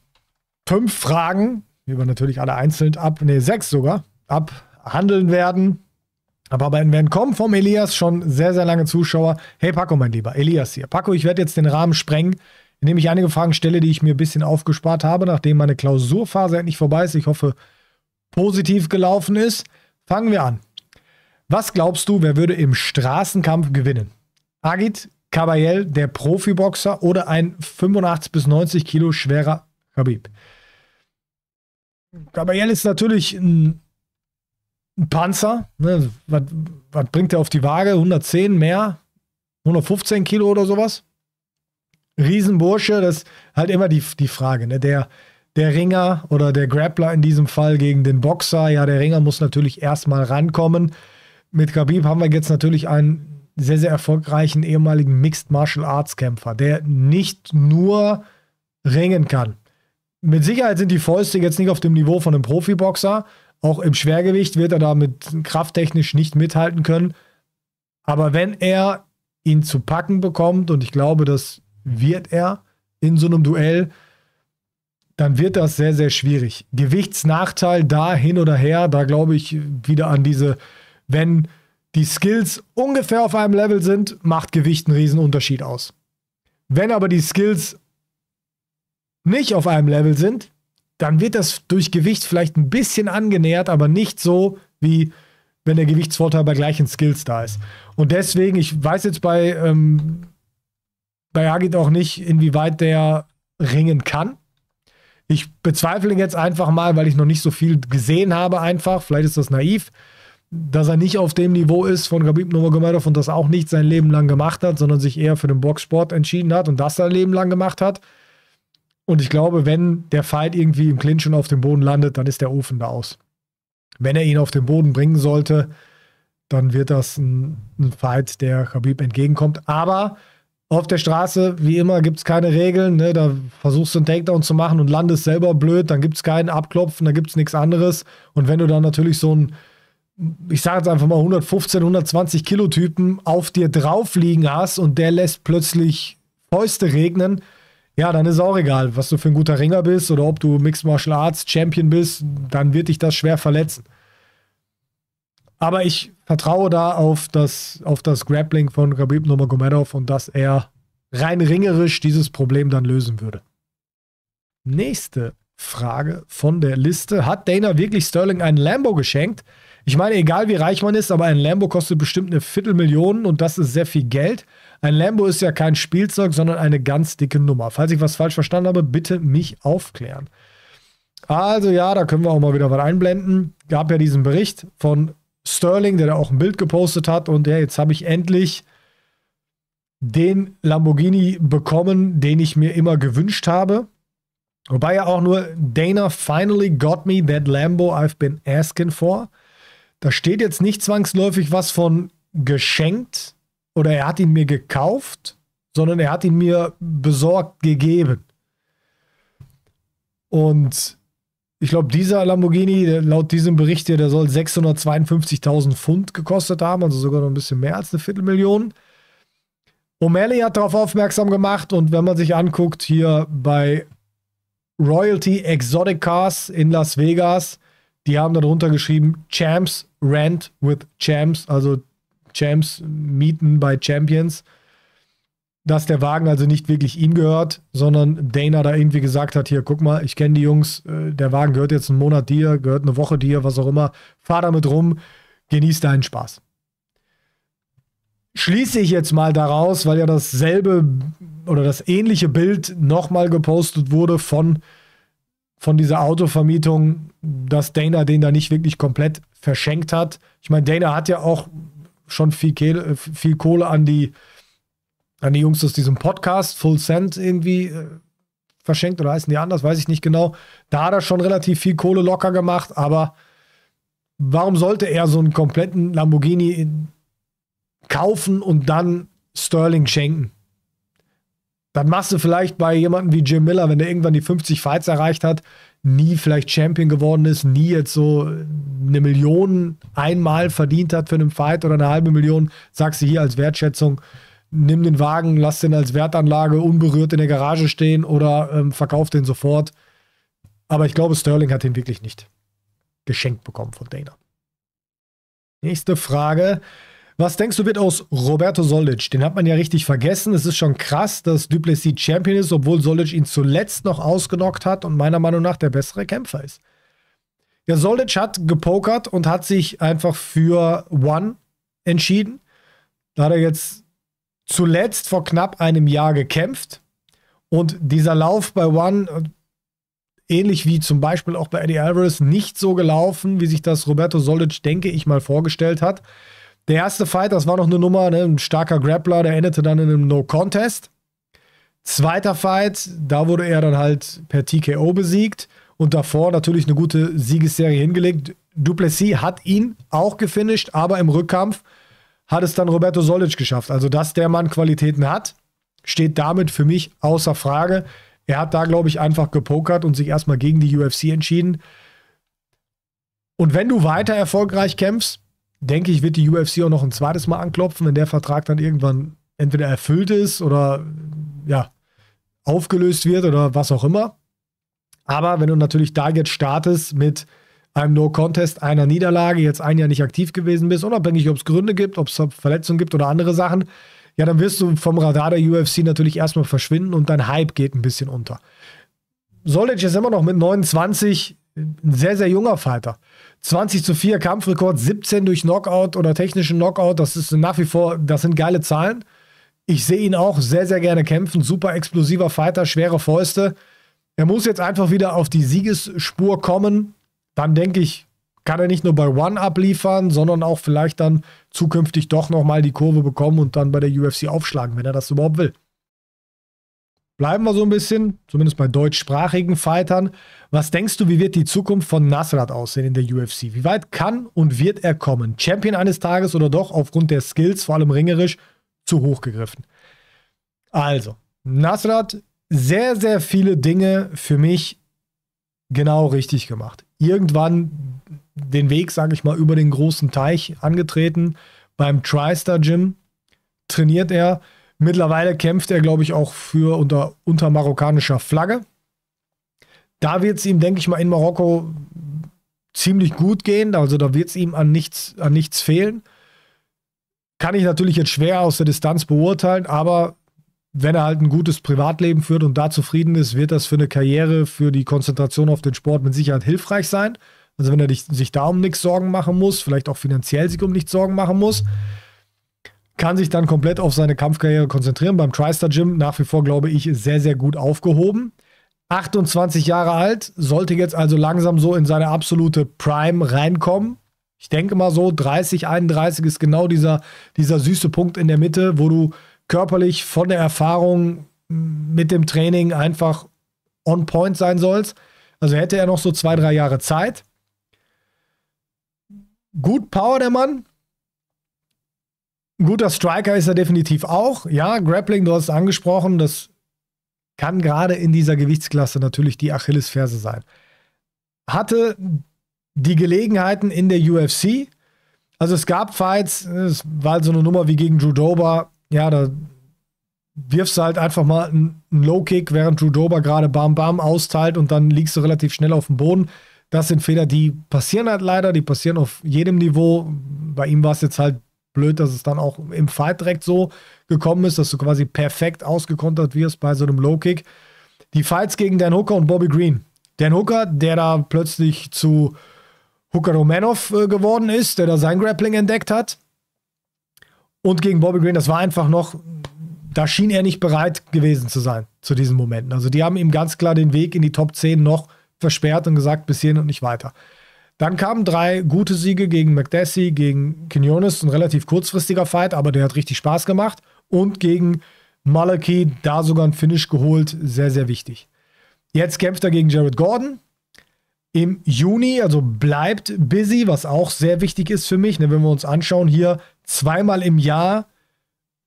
fünf Fragen, die wir natürlich alle einzeln ab, nee, sechs sogar, abhandeln werden. Aber bei werden kommen vom Elias, schon sehr, sehr lange Zuschauer. Hey Paco, mein Lieber, Elias hier. Paco, ich werde jetzt den Rahmen sprengen, indem ich einige Fragen stelle, die ich mir ein bisschen aufgespart habe, nachdem meine Klausurphase endlich vorbei ist. Ich hoffe, positiv gelaufen ist. Fangen wir an. Was glaubst du, wer würde im Straßenkampf gewinnen? Agit Kabayel, der Profiboxer, oder ein 85 bis 90 Kilo schwerer Khabib? Gabriel ist natürlich ein, ein Panzer. Ne? Was, was bringt er auf die Waage? 110 mehr? 115 Kilo oder sowas? Riesenbursche, das ist halt immer die, die Frage. Ne? Der, der Ringer oder der Grappler in diesem Fall gegen den Boxer. Ja, der Ringer muss natürlich erstmal rankommen. Mit Khabib haben wir jetzt natürlich einen sehr, sehr erfolgreichen ehemaligen Mixed Martial Arts Kämpfer, der nicht nur ringen kann mit Sicherheit sind die Fäuste jetzt nicht auf dem Niveau von einem Profiboxer. Auch im Schwergewicht wird er damit krafttechnisch nicht mithalten können. Aber wenn er ihn zu packen bekommt, und ich glaube, das wird er in so einem Duell, dann wird das sehr, sehr schwierig. Gewichtsnachteil da hin oder her, da glaube ich wieder an diese, wenn die Skills ungefähr auf einem Level sind, macht Gewicht einen Unterschied aus. Wenn aber die Skills nicht auf einem Level sind, dann wird das durch Gewicht vielleicht ein bisschen angenähert, aber nicht so, wie wenn der Gewichtsvorteil bei gleichen Skills da ist. Und deswegen, ich weiß jetzt bei, ähm, bei Agit auch nicht, inwieweit der ringen kann. Ich bezweifle ihn jetzt einfach mal, weil ich noch nicht so viel gesehen habe, einfach. Vielleicht ist das naiv, dass er nicht auf dem Niveau ist von Gabib Nurmagomedov und das auch nicht sein Leben lang gemacht hat, sondern sich eher für den Boxsport entschieden hat und das sein Leben lang gemacht hat. Und ich glaube, wenn der Fight irgendwie im Clinch und auf dem Boden landet, dann ist der Ofen da aus. Wenn er ihn auf den Boden bringen sollte, dann wird das ein, ein Fight, der Khabib entgegenkommt. Aber auf der Straße, wie immer, gibt es keine Regeln. Ne? Da versuchst du einen Takedown zu machen und landest selber blöd. Dann gibt es keinen Abklopfen, da gibt es nichts anderes. Und wenn du dann natürlich so einen, ich sage jetzt einfach mal 115, 120 Kilo Typen auf dir drauf liegen hast und der lässt plötzlich Fäuste regnen, ja, dann ist auch egal, was du für ein guter Ringer bist oder ob du Mixed Martial Arts Champion bist, dann wird dich das schwer verletzen. Aber ich vertraue da auf das, auf das Grappling von Khabib Nurmagomedov und dass er rein ringerisch dieses Problem dann lösen würde. Nächste Frage von der Liste. Hat Dana wirklich Sterling einen Lambo geschenkt? Ich meine, egal wie reich man ist, aber ein Lambo kostet bestimmt eine Viertelmillion und das ist sehr viel Geld. Ein Lambo ist ja kein Spielzeug, sondern eine ganz dicke Nummer. Falls ich was falsch verstanden habe, bitte mich aufklären. Also ja, da können wir auch mal wieder was einblenden. Gab ja diesen Bericht von Sterling, der da auch ein Bild gepostet hat. Und ja, jetzt habe ich endlich den Lamborghini bekommen, den ich mir immer gewünscht habe. Wobei ja auch nur Dana finally got me that Lambo I've been asking for. Da steht jetzt nicht zwangsläufig was von geschenkt, oder er hat ihn mir gekauft, sondern er hat ihn mir besorgt gegeben. Und ich glaube, dieser Lamborghini, laut diesem Bericht hier, der soll 652.000 Pfund gekostet haben, also sogar noch ein bisschen mehr als eine Viertelmillion. O'Malley hat darauf aufmerksam gemacht und wenn man sich anguckt, hier bei Royalty Exotic Cars in Las Vegas, die haben darunter geschrieben Champs Rent with Champs, also Champs mieten bei Champions, dass der Wagen also nicht wirklich ihm gehört, sondern Dana da irgendwie gesagt hat, hier, guck mal, ich kenne die Jungs, äh, der Wagen gehört jetzt einen Monat dir, gehört eine Woche dir, was auch immer, fahr damit rum, genieß deinen Spaß. Schließe ich jetzt mal daraus, weil ja dasselbe oder das ähnliche Bild nochmal gepostet wurde von, von dieser Autovermietung, dass Dana den da nicht wirklich komplett verschenkt hat. Ich meine, Dana hat ja auch schon viel, Kehle, äh, viel Kohle an die, an die Jungs aus diesem Podcast, Full Send irgendwie äh, verschenkt oder heißen die anders, weiß ich nicht genau. Da hat er schon relativ viel Kohle locker gemacht, aber warum sollte er so einen kompletten Lamborghini kaufen und dann Sterling schenken? Dann machst du vielleicht bei jemandem wie Jim Miller, wenn der irgendwann die 50 Fights erreicht hat, nie vielleicht Champion geworden ist, nie jetzt so eine Million einmal verdient hat für einen Fight oder eine halbe Million, sagst du hier als Wertschätzung, nimm den Wagen, lass den als Wertanlage unberührt in der Garage stehen oder ähm, verkauf den sofort. Aber ich glaube, Sterling hat ihn wirklich nicht geschenkt bekommen von Dana. Nächste Frage. Was denkst du wird aus Roberto Solic? Den hat man ja richtig vergessen. Es ist schon krass, dass Duplessis Champion ist, obwohl Solic ihn zuletzt noch ausgenockt hat und meiner Meinung nach der bessere Kämpfer ist. Der Soldic hat gepokert und hat sich einfach für One entschieden. Da hat er jetzt zuletzt vor knapp einem Jahr gekämpft. Und dieser Lauf bei One, äh, ähnlich wie zum Beispiel auch bei Eddie Alvarez, nicht so gelaufen, wie sich das Roberto Soldic, denke ich mal, vorgestellt hat. Der erste Fight, das war noch eine Nummer, ne? ein starker Grappler, der endete dann in einem No-Contest. Zweiter Fight, da wurde er dann halt per TKO besiegt und davor natürlich eine gute Siegesserie hingelegt. Duplessis hat ihn auch gefinisht, aber im Rückkampf hat es dann Roberto Solic geschafft. Also, dass der Mann Qualitäten hat, steht damit für mich außer Frage. Er hat da, glaube ich, einfach gepokert und sich erstmal gegen die UFC entschieden. Und wenn du weiter erfolgreich kämpfst, denke ich, wird die UFC auch noch ein zweites Mal anklopfen, wenn der Vertrag dann irgendwann entweder erfüllt ist oder ja, aufgelöst wird oder was auch immer. Aber wenn du natürlich da jetzt startest mit einem No-Contest, einer Niederlage, jetzt ein Jahr nicht aktiv gewesen bist, unabhängig, ob es Gründe gibt, ob es Verletzungen gibt oder andere Sachen, ja, dann wirst du vom Radar der UFC natürlich erstmal verschwinden und dein Hype geht ein bisschen unter. Solic ist immer noch mit 29 ein sehr, sehr junger Fighter. 20 zu 4 Kampfrekord, 17 durch Knockout oder technischen Knockout, das ist nach wie vor, das sind geile Zahlen. Ich sehe ihn auch sehr, sehr gerne kämpfen. Super explosiver Fighter, schwere Fäuste. Er muss jetzt einfach wieder auf die Siegesspur kommen. Dann denke ich, kann er nicht nur bei One abliefern, sondern auch vielleicht dann zukünftig doch nochmal die Kurve bekommen und dann bei der UFC aufschlagen, wenn er das überhaupt will. Bleiben wir so ein bisschen, zumindest bei deutschsprachigen Fightern. Was denkst du, wie wird die Zukunft von Nasrat aussehen in der UFC? Wie weit kann und wird er kommen? Champion eines Tages oder doch aufgrund der Skills, vor allem ringerisch, zu hoch gegriffen? Also, Nasrat sehr, sehr viele Dinge für mich genau richtig gemacht. Irgendwann den Weg, sage ich mal, über den großen Teich angetreten. Beim TriStar Gym trainiert er. Mittlerweile kämpft er, glaube ich, auch für unter, unter marokkanischer Flagge. Da wird es ihm, denke ich mal, in Marokko ziemlich gut gehen. Also da wird es ihm an nichts, an nichts fehlen. Kann ich natürlich jetzt schwer aus der Distanz beurteilen, aber wenn er halt ein gutes Privatleben führt und da zufrieden ist, wird das für eine Karriere, für die Konzentration auf den Sport mit Sicherheit hilfreich sein. Also wenn er sich da um nichts Sorgen machen muss, vielleicht auch finanziell sich um nichts Sorgen machen muss, kann sich dann komplett auf seine Kampfkarriere konzentrieren. Beim TriStar Gym nach wie vor, glaube ich, sehr, sehr gut aufgehoben. 28 Jahre alt, sollte jetzt also langsam so in seine absolute Prime reinkommen. Ich denke mal so, 30, 31 ist genau dieser, dieser süße Punkt in der Mitte, wo du körperlich von der Erfahrung mit dem Training einfach on point sein sollst. Also hätte er noch so zwei, drei Jahre Zeit. Gut Power der Mann. Ein guter Striker ist er definitiv auch. Ja, Grappling, du hast es angesprochen, das kann gerade in dieser Gewichtsklasse natürlich die Achillesferse sein. Hatte die Gelegenheiten in der UFC. Also es gab Fights, es war so eine Nummer wie gegen Drew Dober, ja, da wirfst du halt einfach mal einen Low-Kick, während Drew Dober gerade Bam Bam austeilt und dann liegst du relativ schnell auf dem Boden. Das sind Fehler, die passieren halt leider, die passieren auf jedem Niveau. Bei ihm war es jetzt halt blöd, dass es dann auch im Fight direkt so gekommen ist, dass du quasi perfekt ausgekontert wirst bei so einem Low-Kick. Die Fights gegen Dan Hooker und Bobby Green. Dan Hooker, der da plötzlich zu Hooker Romanov äh, geworden ist, der da sein Grappling entdeckt hat und gegen Bobby Green, das war einfach noch, da schien er nicht bereit gewesen zu sein zu diesen Momenten. Also die haben ihm ganz klar den Weg in die Top 10 noch versperrt und gesagt, bis hierhin und nicht weiter. Dann kamen drei gute Siege gegen McDessie, gegen Quinones, ein relativ kurzfristiger Fight, aber der hat richtig Spaß gemacht. Und gegen Malachi, da sogar ein Finish geholt, sehr, sehr wichtig. Jetzt kämpft er gegen Jared Gordon. Im Juni, also bleibt busy, was auch sehr wichtig ist für mich. Ne, wenn wir uns anschauen, hier zweimal im Jahr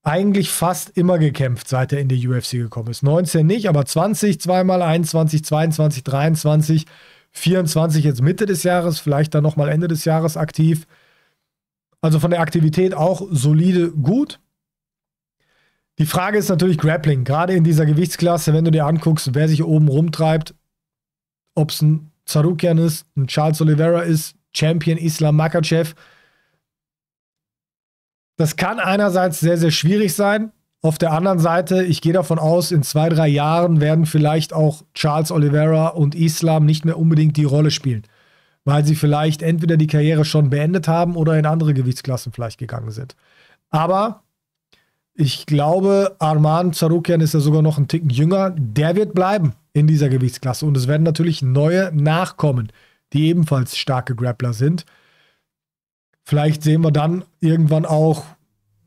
eigentlich fast immer gekämpft, seit er in die UFC gekommen ist. 19 nicht, aber 20 zweimal, 21, 22, 23, 24 jetzt Mitte des Jahres, vielleicht dann nochmal Ende des Jahres aktiv. Also von der Aktivität auch solide gut. Die Frage ist natürlich Grappling, gerade in dieser Gewichtsklasse, wenn du dir anguckst, wer sich oben rumtreibt, ob es ein Zarukian ist, ein Charles Oliveira ist, Champion Islam Makachev, das kann einerseits sehr, sehr schwierig sein. Auf der anderen Seite, ich gehe davon aus, in zwei, drei Jahren werden vielleicht auch Charles Oliveira und Islam nicht mehr unbedingt die Rolle spielen, weil sie vielleicht entweder die Karriere schon beendet haben oder in andere Gewichtsklassen vielleicht gegangen sind. Aber ich glaube, Arman Zarukian ist ja sogar noch einen Ticken jünger. Der wird bleiben in dieser Gewichtsklasse. Und es werden natürlich neue nachkommen, die ebenfalls starke Grappler sind. Vielleicht sehen wir dann irgendwann auch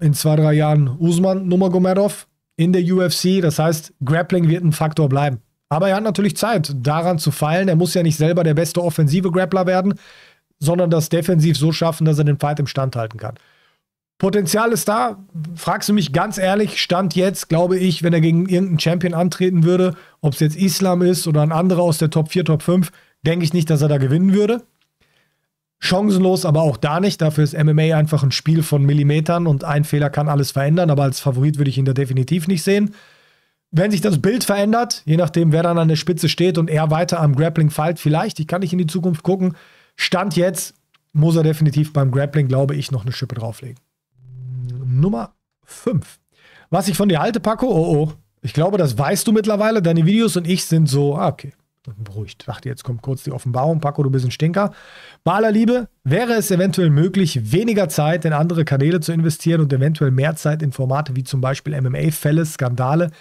in zwei, drei Jahren Usman Numagomedov in der UFC. Das heißt, Grappling wird ein Faktor bleiben. Aber er hat natürlich Zeit, daran zu feilen. Er muss ja nicht selber der beste offensive Grappler werden, sondern das defensiv so schaffen, dass er den Fight im Stand halten kann. Potenzial ist da. Fragst du mich ganz ehrlich, Stand jetzt, glaube ich, wenn er gegen irgendeinen Champion antreten würde, ob es jetzt Islam ist oder ein anderer aus der Top 4, Top 5, denke ich nicht, dass er da gewinnen würde. Chancenlos, aber auch da nicht. Dafür ist MMA einfach ein Spiel von Millimetern und ein Fehler kann alles verändern, aber als Favorit würde ich ihn da definitiv nicht sehen. Wenn sich das Bild verändert, je nachdem, wer dann an der Spitze steht und er weiter am Grappling feilt, vielleicht, ich kann nicht in die Zukunft gucken. Stand jetzt muss er definitiv beim Grappling, glaube ich, noch eine Schippe drauflegen. Nummer 5. Was ich von dir halte, Paco, oh oh, ich glaube, das weißt du mittlerweile. Deine Videos und ich sind so, ah, okay beruhigt. Dachte, jetzt kommt kurz die Offenbarung, Paco, du bist ein Stinker. Bei aller Liebe, wäre es eventuell möglich, weniger Zeit in andere Kanäle zu investieren und eventuell mehr Zeit in Formate wie zum Beispiel MMA-Fälle, Skandale,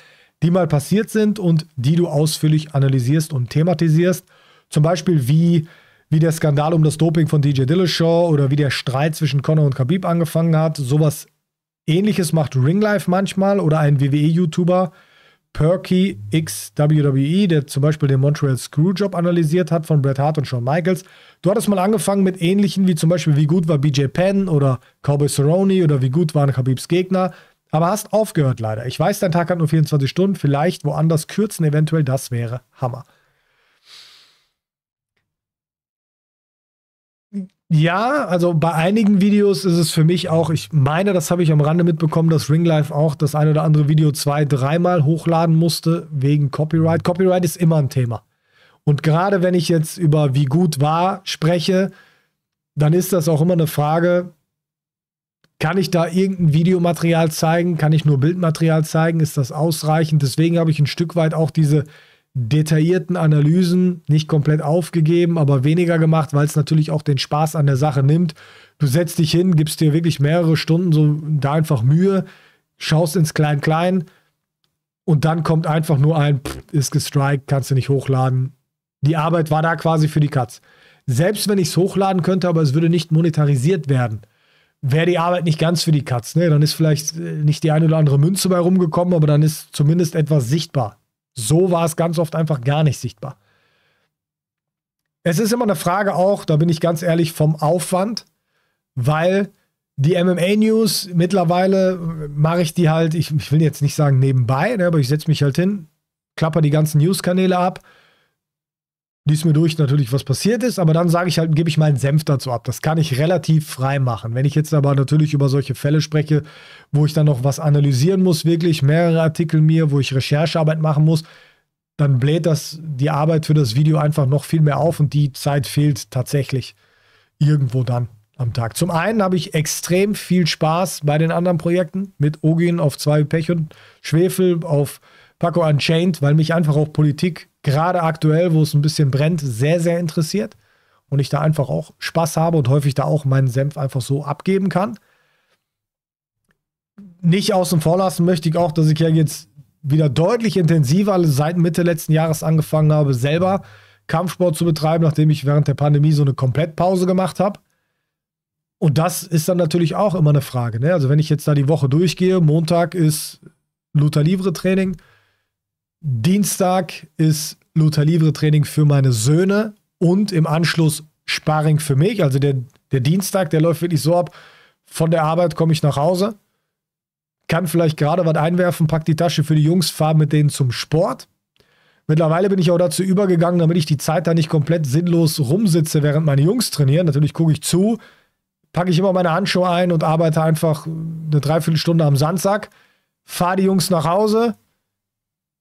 die mal passiert sind und die du ausführlich analysierst und thematisierst. Zum Beispiel wie, wie der Skandal um das Doping von DJ Dillashaw oder wie der Streit zwischen Conor und Khabib angefangen hat. Sowas ähnliches macht Ringlife manchmal oder ein WWE-YouTuber, Perky X WWE, der zum Beispiel den Montreal Screwjob analysiert hat von Bret Hart und Shawn Michaels. Du hattest mal angefangen mit ähnlichen, wie zum Beispiel, wie gut war BJ Penn oder Cowboy Cerrone oder wie gut waren Khabibs Gegner. Aber hast aufgehört leider. Ich weiß, dein Tag hat nur 24 Stunden, vielleicht woanders kürzen eventuell, das wäre Hammer. Ja, also bei einigen Videos ist es für mich auch, ich meine, das habe ich am Rande mitbekommen, dass Ringlife auch das eine oder andere Video zwei, dreimal hochladen musste wegen Copyright. Copyright ist immer ein Thema. Und gerade wenn ich jetzt über wie gut war spreche, dann ist das auch immer eine Frage, kann ich da irgendein Videomaterial zeigen? Kann ich nur Bildmaterial zeigen? Ist das ausreichend? Deswegen habe ich ein Stück weit auch diese detaillierten Analysen nicht komplett aufgegeben, aber weniger gemacht, weil es natürlich auch den Spaß an der Sache nimmt. Du setzt dich hin, gibst dir wirklich mehrere Stunden so da einfach Mühe, schaust ins Klein-Klein und dann kommt einfach nur ein, pff, ist gestrikt, kannst du nicht hochladen. Die Arbeit war da quasi für die Katz. Selbst wenn ich es hochladen könnte, aber es würde nicht monetarisiert werden, wäre die Arbeit nicht ganz für die Katz. Ne? Dann ist vielleicht äh, nicht die eine oder andere Münze bei rumgekommen, aber dann ist zumindest etwas sichtbar. So war es ganz oft einfach gar nicht sichtbar. Es ist immer eine Frage auch, da bin ich ganz ehrlich, vom Aufwand, weil die MMA-News mittlerweile äh, mache ich die halt, ich, ich, will jetzt nicht sagen nebenbei, ne, aber ich setze mich halt hin, klapper die ganzen News-Kanäle ab lies mir durch natürlich, was passiert ist, aber dann sage ich halt, gebe ich meinen Senf dazu ab. Das kann ich relativ frei machen. Wenn ich jetzt aber natürlich über solche Fälle spreche, wo ich dann noch was analysieren muss, wirklich mehrere Artikel mir, wo ich Recherchearbeit machen muss, dann bläht das die Arbeit für das Video einfach noch viel mehr auf und die Zeit fehlt tatsächlich irgendwo dann am Tag. Zum einen habe ich extrem viel Spaß bei den anderen Projekten mit Ogin auf zwei Pech und Schwefel auf Paco Unchained, weil mich einfach auch Politik gerade aktuell, wo es ein bisschen brennt, sehr, sehr interessiert und ich da einfach auch Spaß habe und häufig da auch meinen Senf einfach so abgeben kann. Nicht außen vor lassen möchte ich auch, dass ich ja jetzt wieder deutlich intensiver seit Mitte letzten Jahres angefangen habe, selber Kampfsport zu betreiben, nachdem ich während der Pandemie so eine Komplettpause gemacht habe. Und das ist dann natürlich auch immer eine Frage. Ne? Also wenn ich jetzt da die Woche durchgehe, Montag ist Luther Livre Training, Dienstag ist Luther Livre Training für meine Söhne und im Anschluss Sparring für mich. Also der, der Dienstag, der läuft wirklich so ab, von der Arbeit komme ich nach Hause, kann vielleicht gerade was einwerfen, pack die Tasche für die Jungs, fahre mit denen zum Sport. Mittlerweile bin ich auch dazu übergegangen, damit ich die Zeit da nicht komplett sinnlos rumsitze, während meine Jungs trainieren. Natürlich gucke ich zu, packe ich immer meine Handschuhe ein und arbeite einfach eine Dreiviertelstunde am Sandsack, fahre die Jungs nach Hause,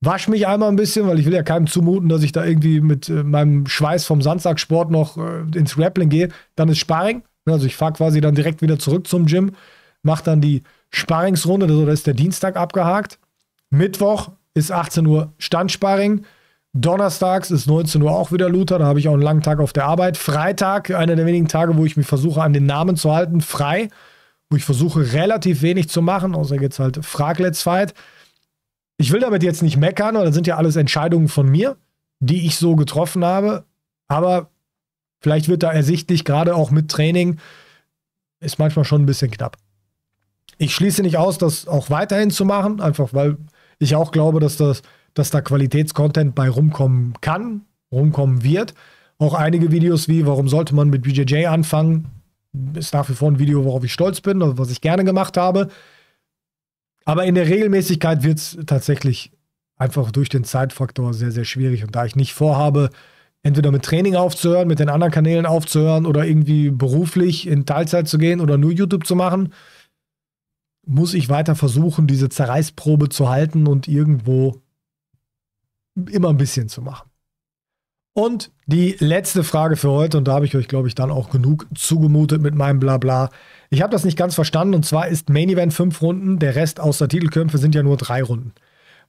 wasch mich einmal ein bisschen, weil ich will ja keinem zumuten, dass ich da irgendwie mit äh, meinem Schweiß vom Sandsacksport noch äh, ins Grappling gehe. Dann ist Sparring. Ne, also ich fahre quasi dann direkt wieder zurück zum Gym, mache dann die Sparringsrunde, also da ist der Dienstag abgehakt. Mittwoch ist 18 Uhr Standsparring. Donnerstags ist 19 Uhr auch wieder Luther, da habe ich auch einen langen Tag auf der Arbeit. Freitag, einer der wenigen Tage, wo ich mich versuche, an den Namen zu halten, frei, wo ich versuche, relativ wenig zu machen, außer jetzt halt Frag Fight. Ich will damit jetzt nicht meckern, oder das sind ja alles Entscheidungen von mir, die ich so getroffen habe. Aber vielleicht wird da ersichtlich, gerade auch mit Training, ist manchmal schon ein bisschen knapp. Ich schließe nicht aus, das auch weiterhin zu machen, einfach weil ich auch glaube, dass, das, dass da Qualitätscontent bei rumkommen kann, rumkommen wird. Auch einige Videos wie, warum sollte man mit BJJ anfangen, ist nach wie vor ein Video, worauf ich stolz bin, also was ich gerne gemacht habe. Aber in der Regelmäßigkeit wird es tatsächlich einfach durch den Zeitfaktor sehr, sehr schwierig. Und da ich nicht vorhabe, entweder mit Training aufzuhören, mit den anderen Kanälen aufzuhören oder irgendwie beruflich in Teilzeit zu gehen oder nur YouTube zu machen, muss ich weiter versuchen, diese Zerreißprobe zu halten und irgendwo immer ein bisschen zu machen. Und die letzte Frage für heute, und da habe ich euch, glaube ich, dann auch genug zugemutet mit meinem Blabla. Ich habe das nicht ganz verstanden und zwar ist Main Event fünf Runden, der Rest außer Titelkämpfe sind ja nur drei Runden.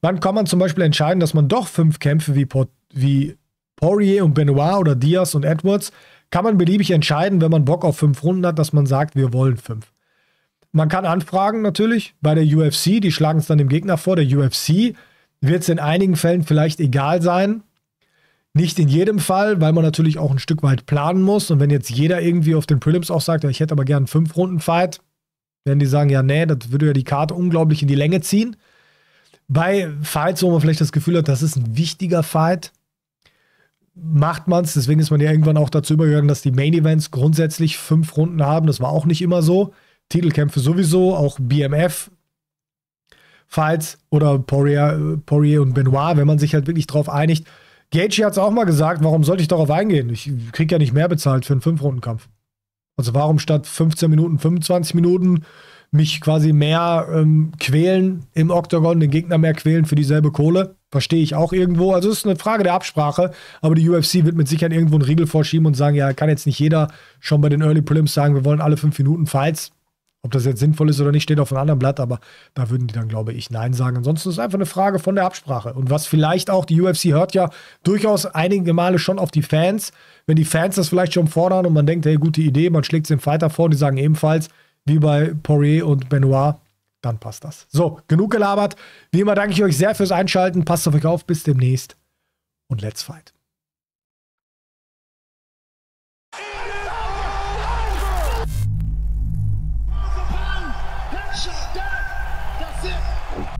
Wann kann man zum Beispiel entscheiden, dass man doch fünf Kämpfe wie, Port wie Poirier und Benoit oder Diaz und Edwards kann man beliebig entscheiden, wenn man Bock auf fünf Runden hat, dass man sagt, wir wollen fünf. Man kann anfragen natürlich bei der UFC, die schlagen es dann dem Gegner vor. Der UFC wird es in einigen Fällen vielleicht egal sein, nicht in jedem Fall, weil man natürlich auch ein Stück weit planen muss. Und wenn jetzt jeder irgendwie auf den Prelims auch sagt, ja, ich hätte aber gern einen Fünf-Runden-Fight, werden die sagen, ja, nee, das würde ja die Karte unglaublich in die Länge ziehen. Bei Fights, wo man vielleicht das Gefühl hat, das ist ein wichtiger Fight, macht man es. Deswegen ist man ja irgendwann auch dazu übergegangen, dass die Main-Events grundsätzlich fünf Runden haben. Das war auch nicht immer so. Titelkämpfe sowieso, auch BMF. Fights oder Poirier, äh, Poirier und Benoit, wenn man sich halt wirklich darauf einigt, Gaethje hat es auch mal gesagt, warum sollte ich darauf eingehen? Ich kriege ja nicht mehr bezahlt für einen Fünf-Runden-Kampf. Also warum statt 15 Minuten, 25 Minuten mich quasi mehr ähm, quälen im Oktagon, den Gegner mehr quälen für dieselbe Kohle? Verstehe ich auch irgendwo. Also es ist eine Frage der Absprache, aber die UFC wird mit Sicherheit irgendwo einen Riegel vorschieben und sagen, ja, kann jetzt nicht jeder schon bei den Early Prelims sagen, wir wollen alle fünf Minuten falls ob das jetzt sinnvoll ist oder nicht, steht auf einem anderen Blatt, aber da würden die dann, glaube ich, Nein sagen. Ansonsten ist es einfach eine Frage von der Absprache. Und was vielleicht auch, die UFC hört ja durchaus einige Male schon auf die Fans. Wenn die Fans das vielleicht schon fordern und man denkt, hey, gute Idee, man schlägt es dem Fighter vor und die sagen ebenfalls, wie bei Poirier und Benoit, dann passt das. So, genug gelabert. Wie immer danke ich euch sehr fürs Einschalten. Passt auf euch auf. Bis demnächst und let's fight.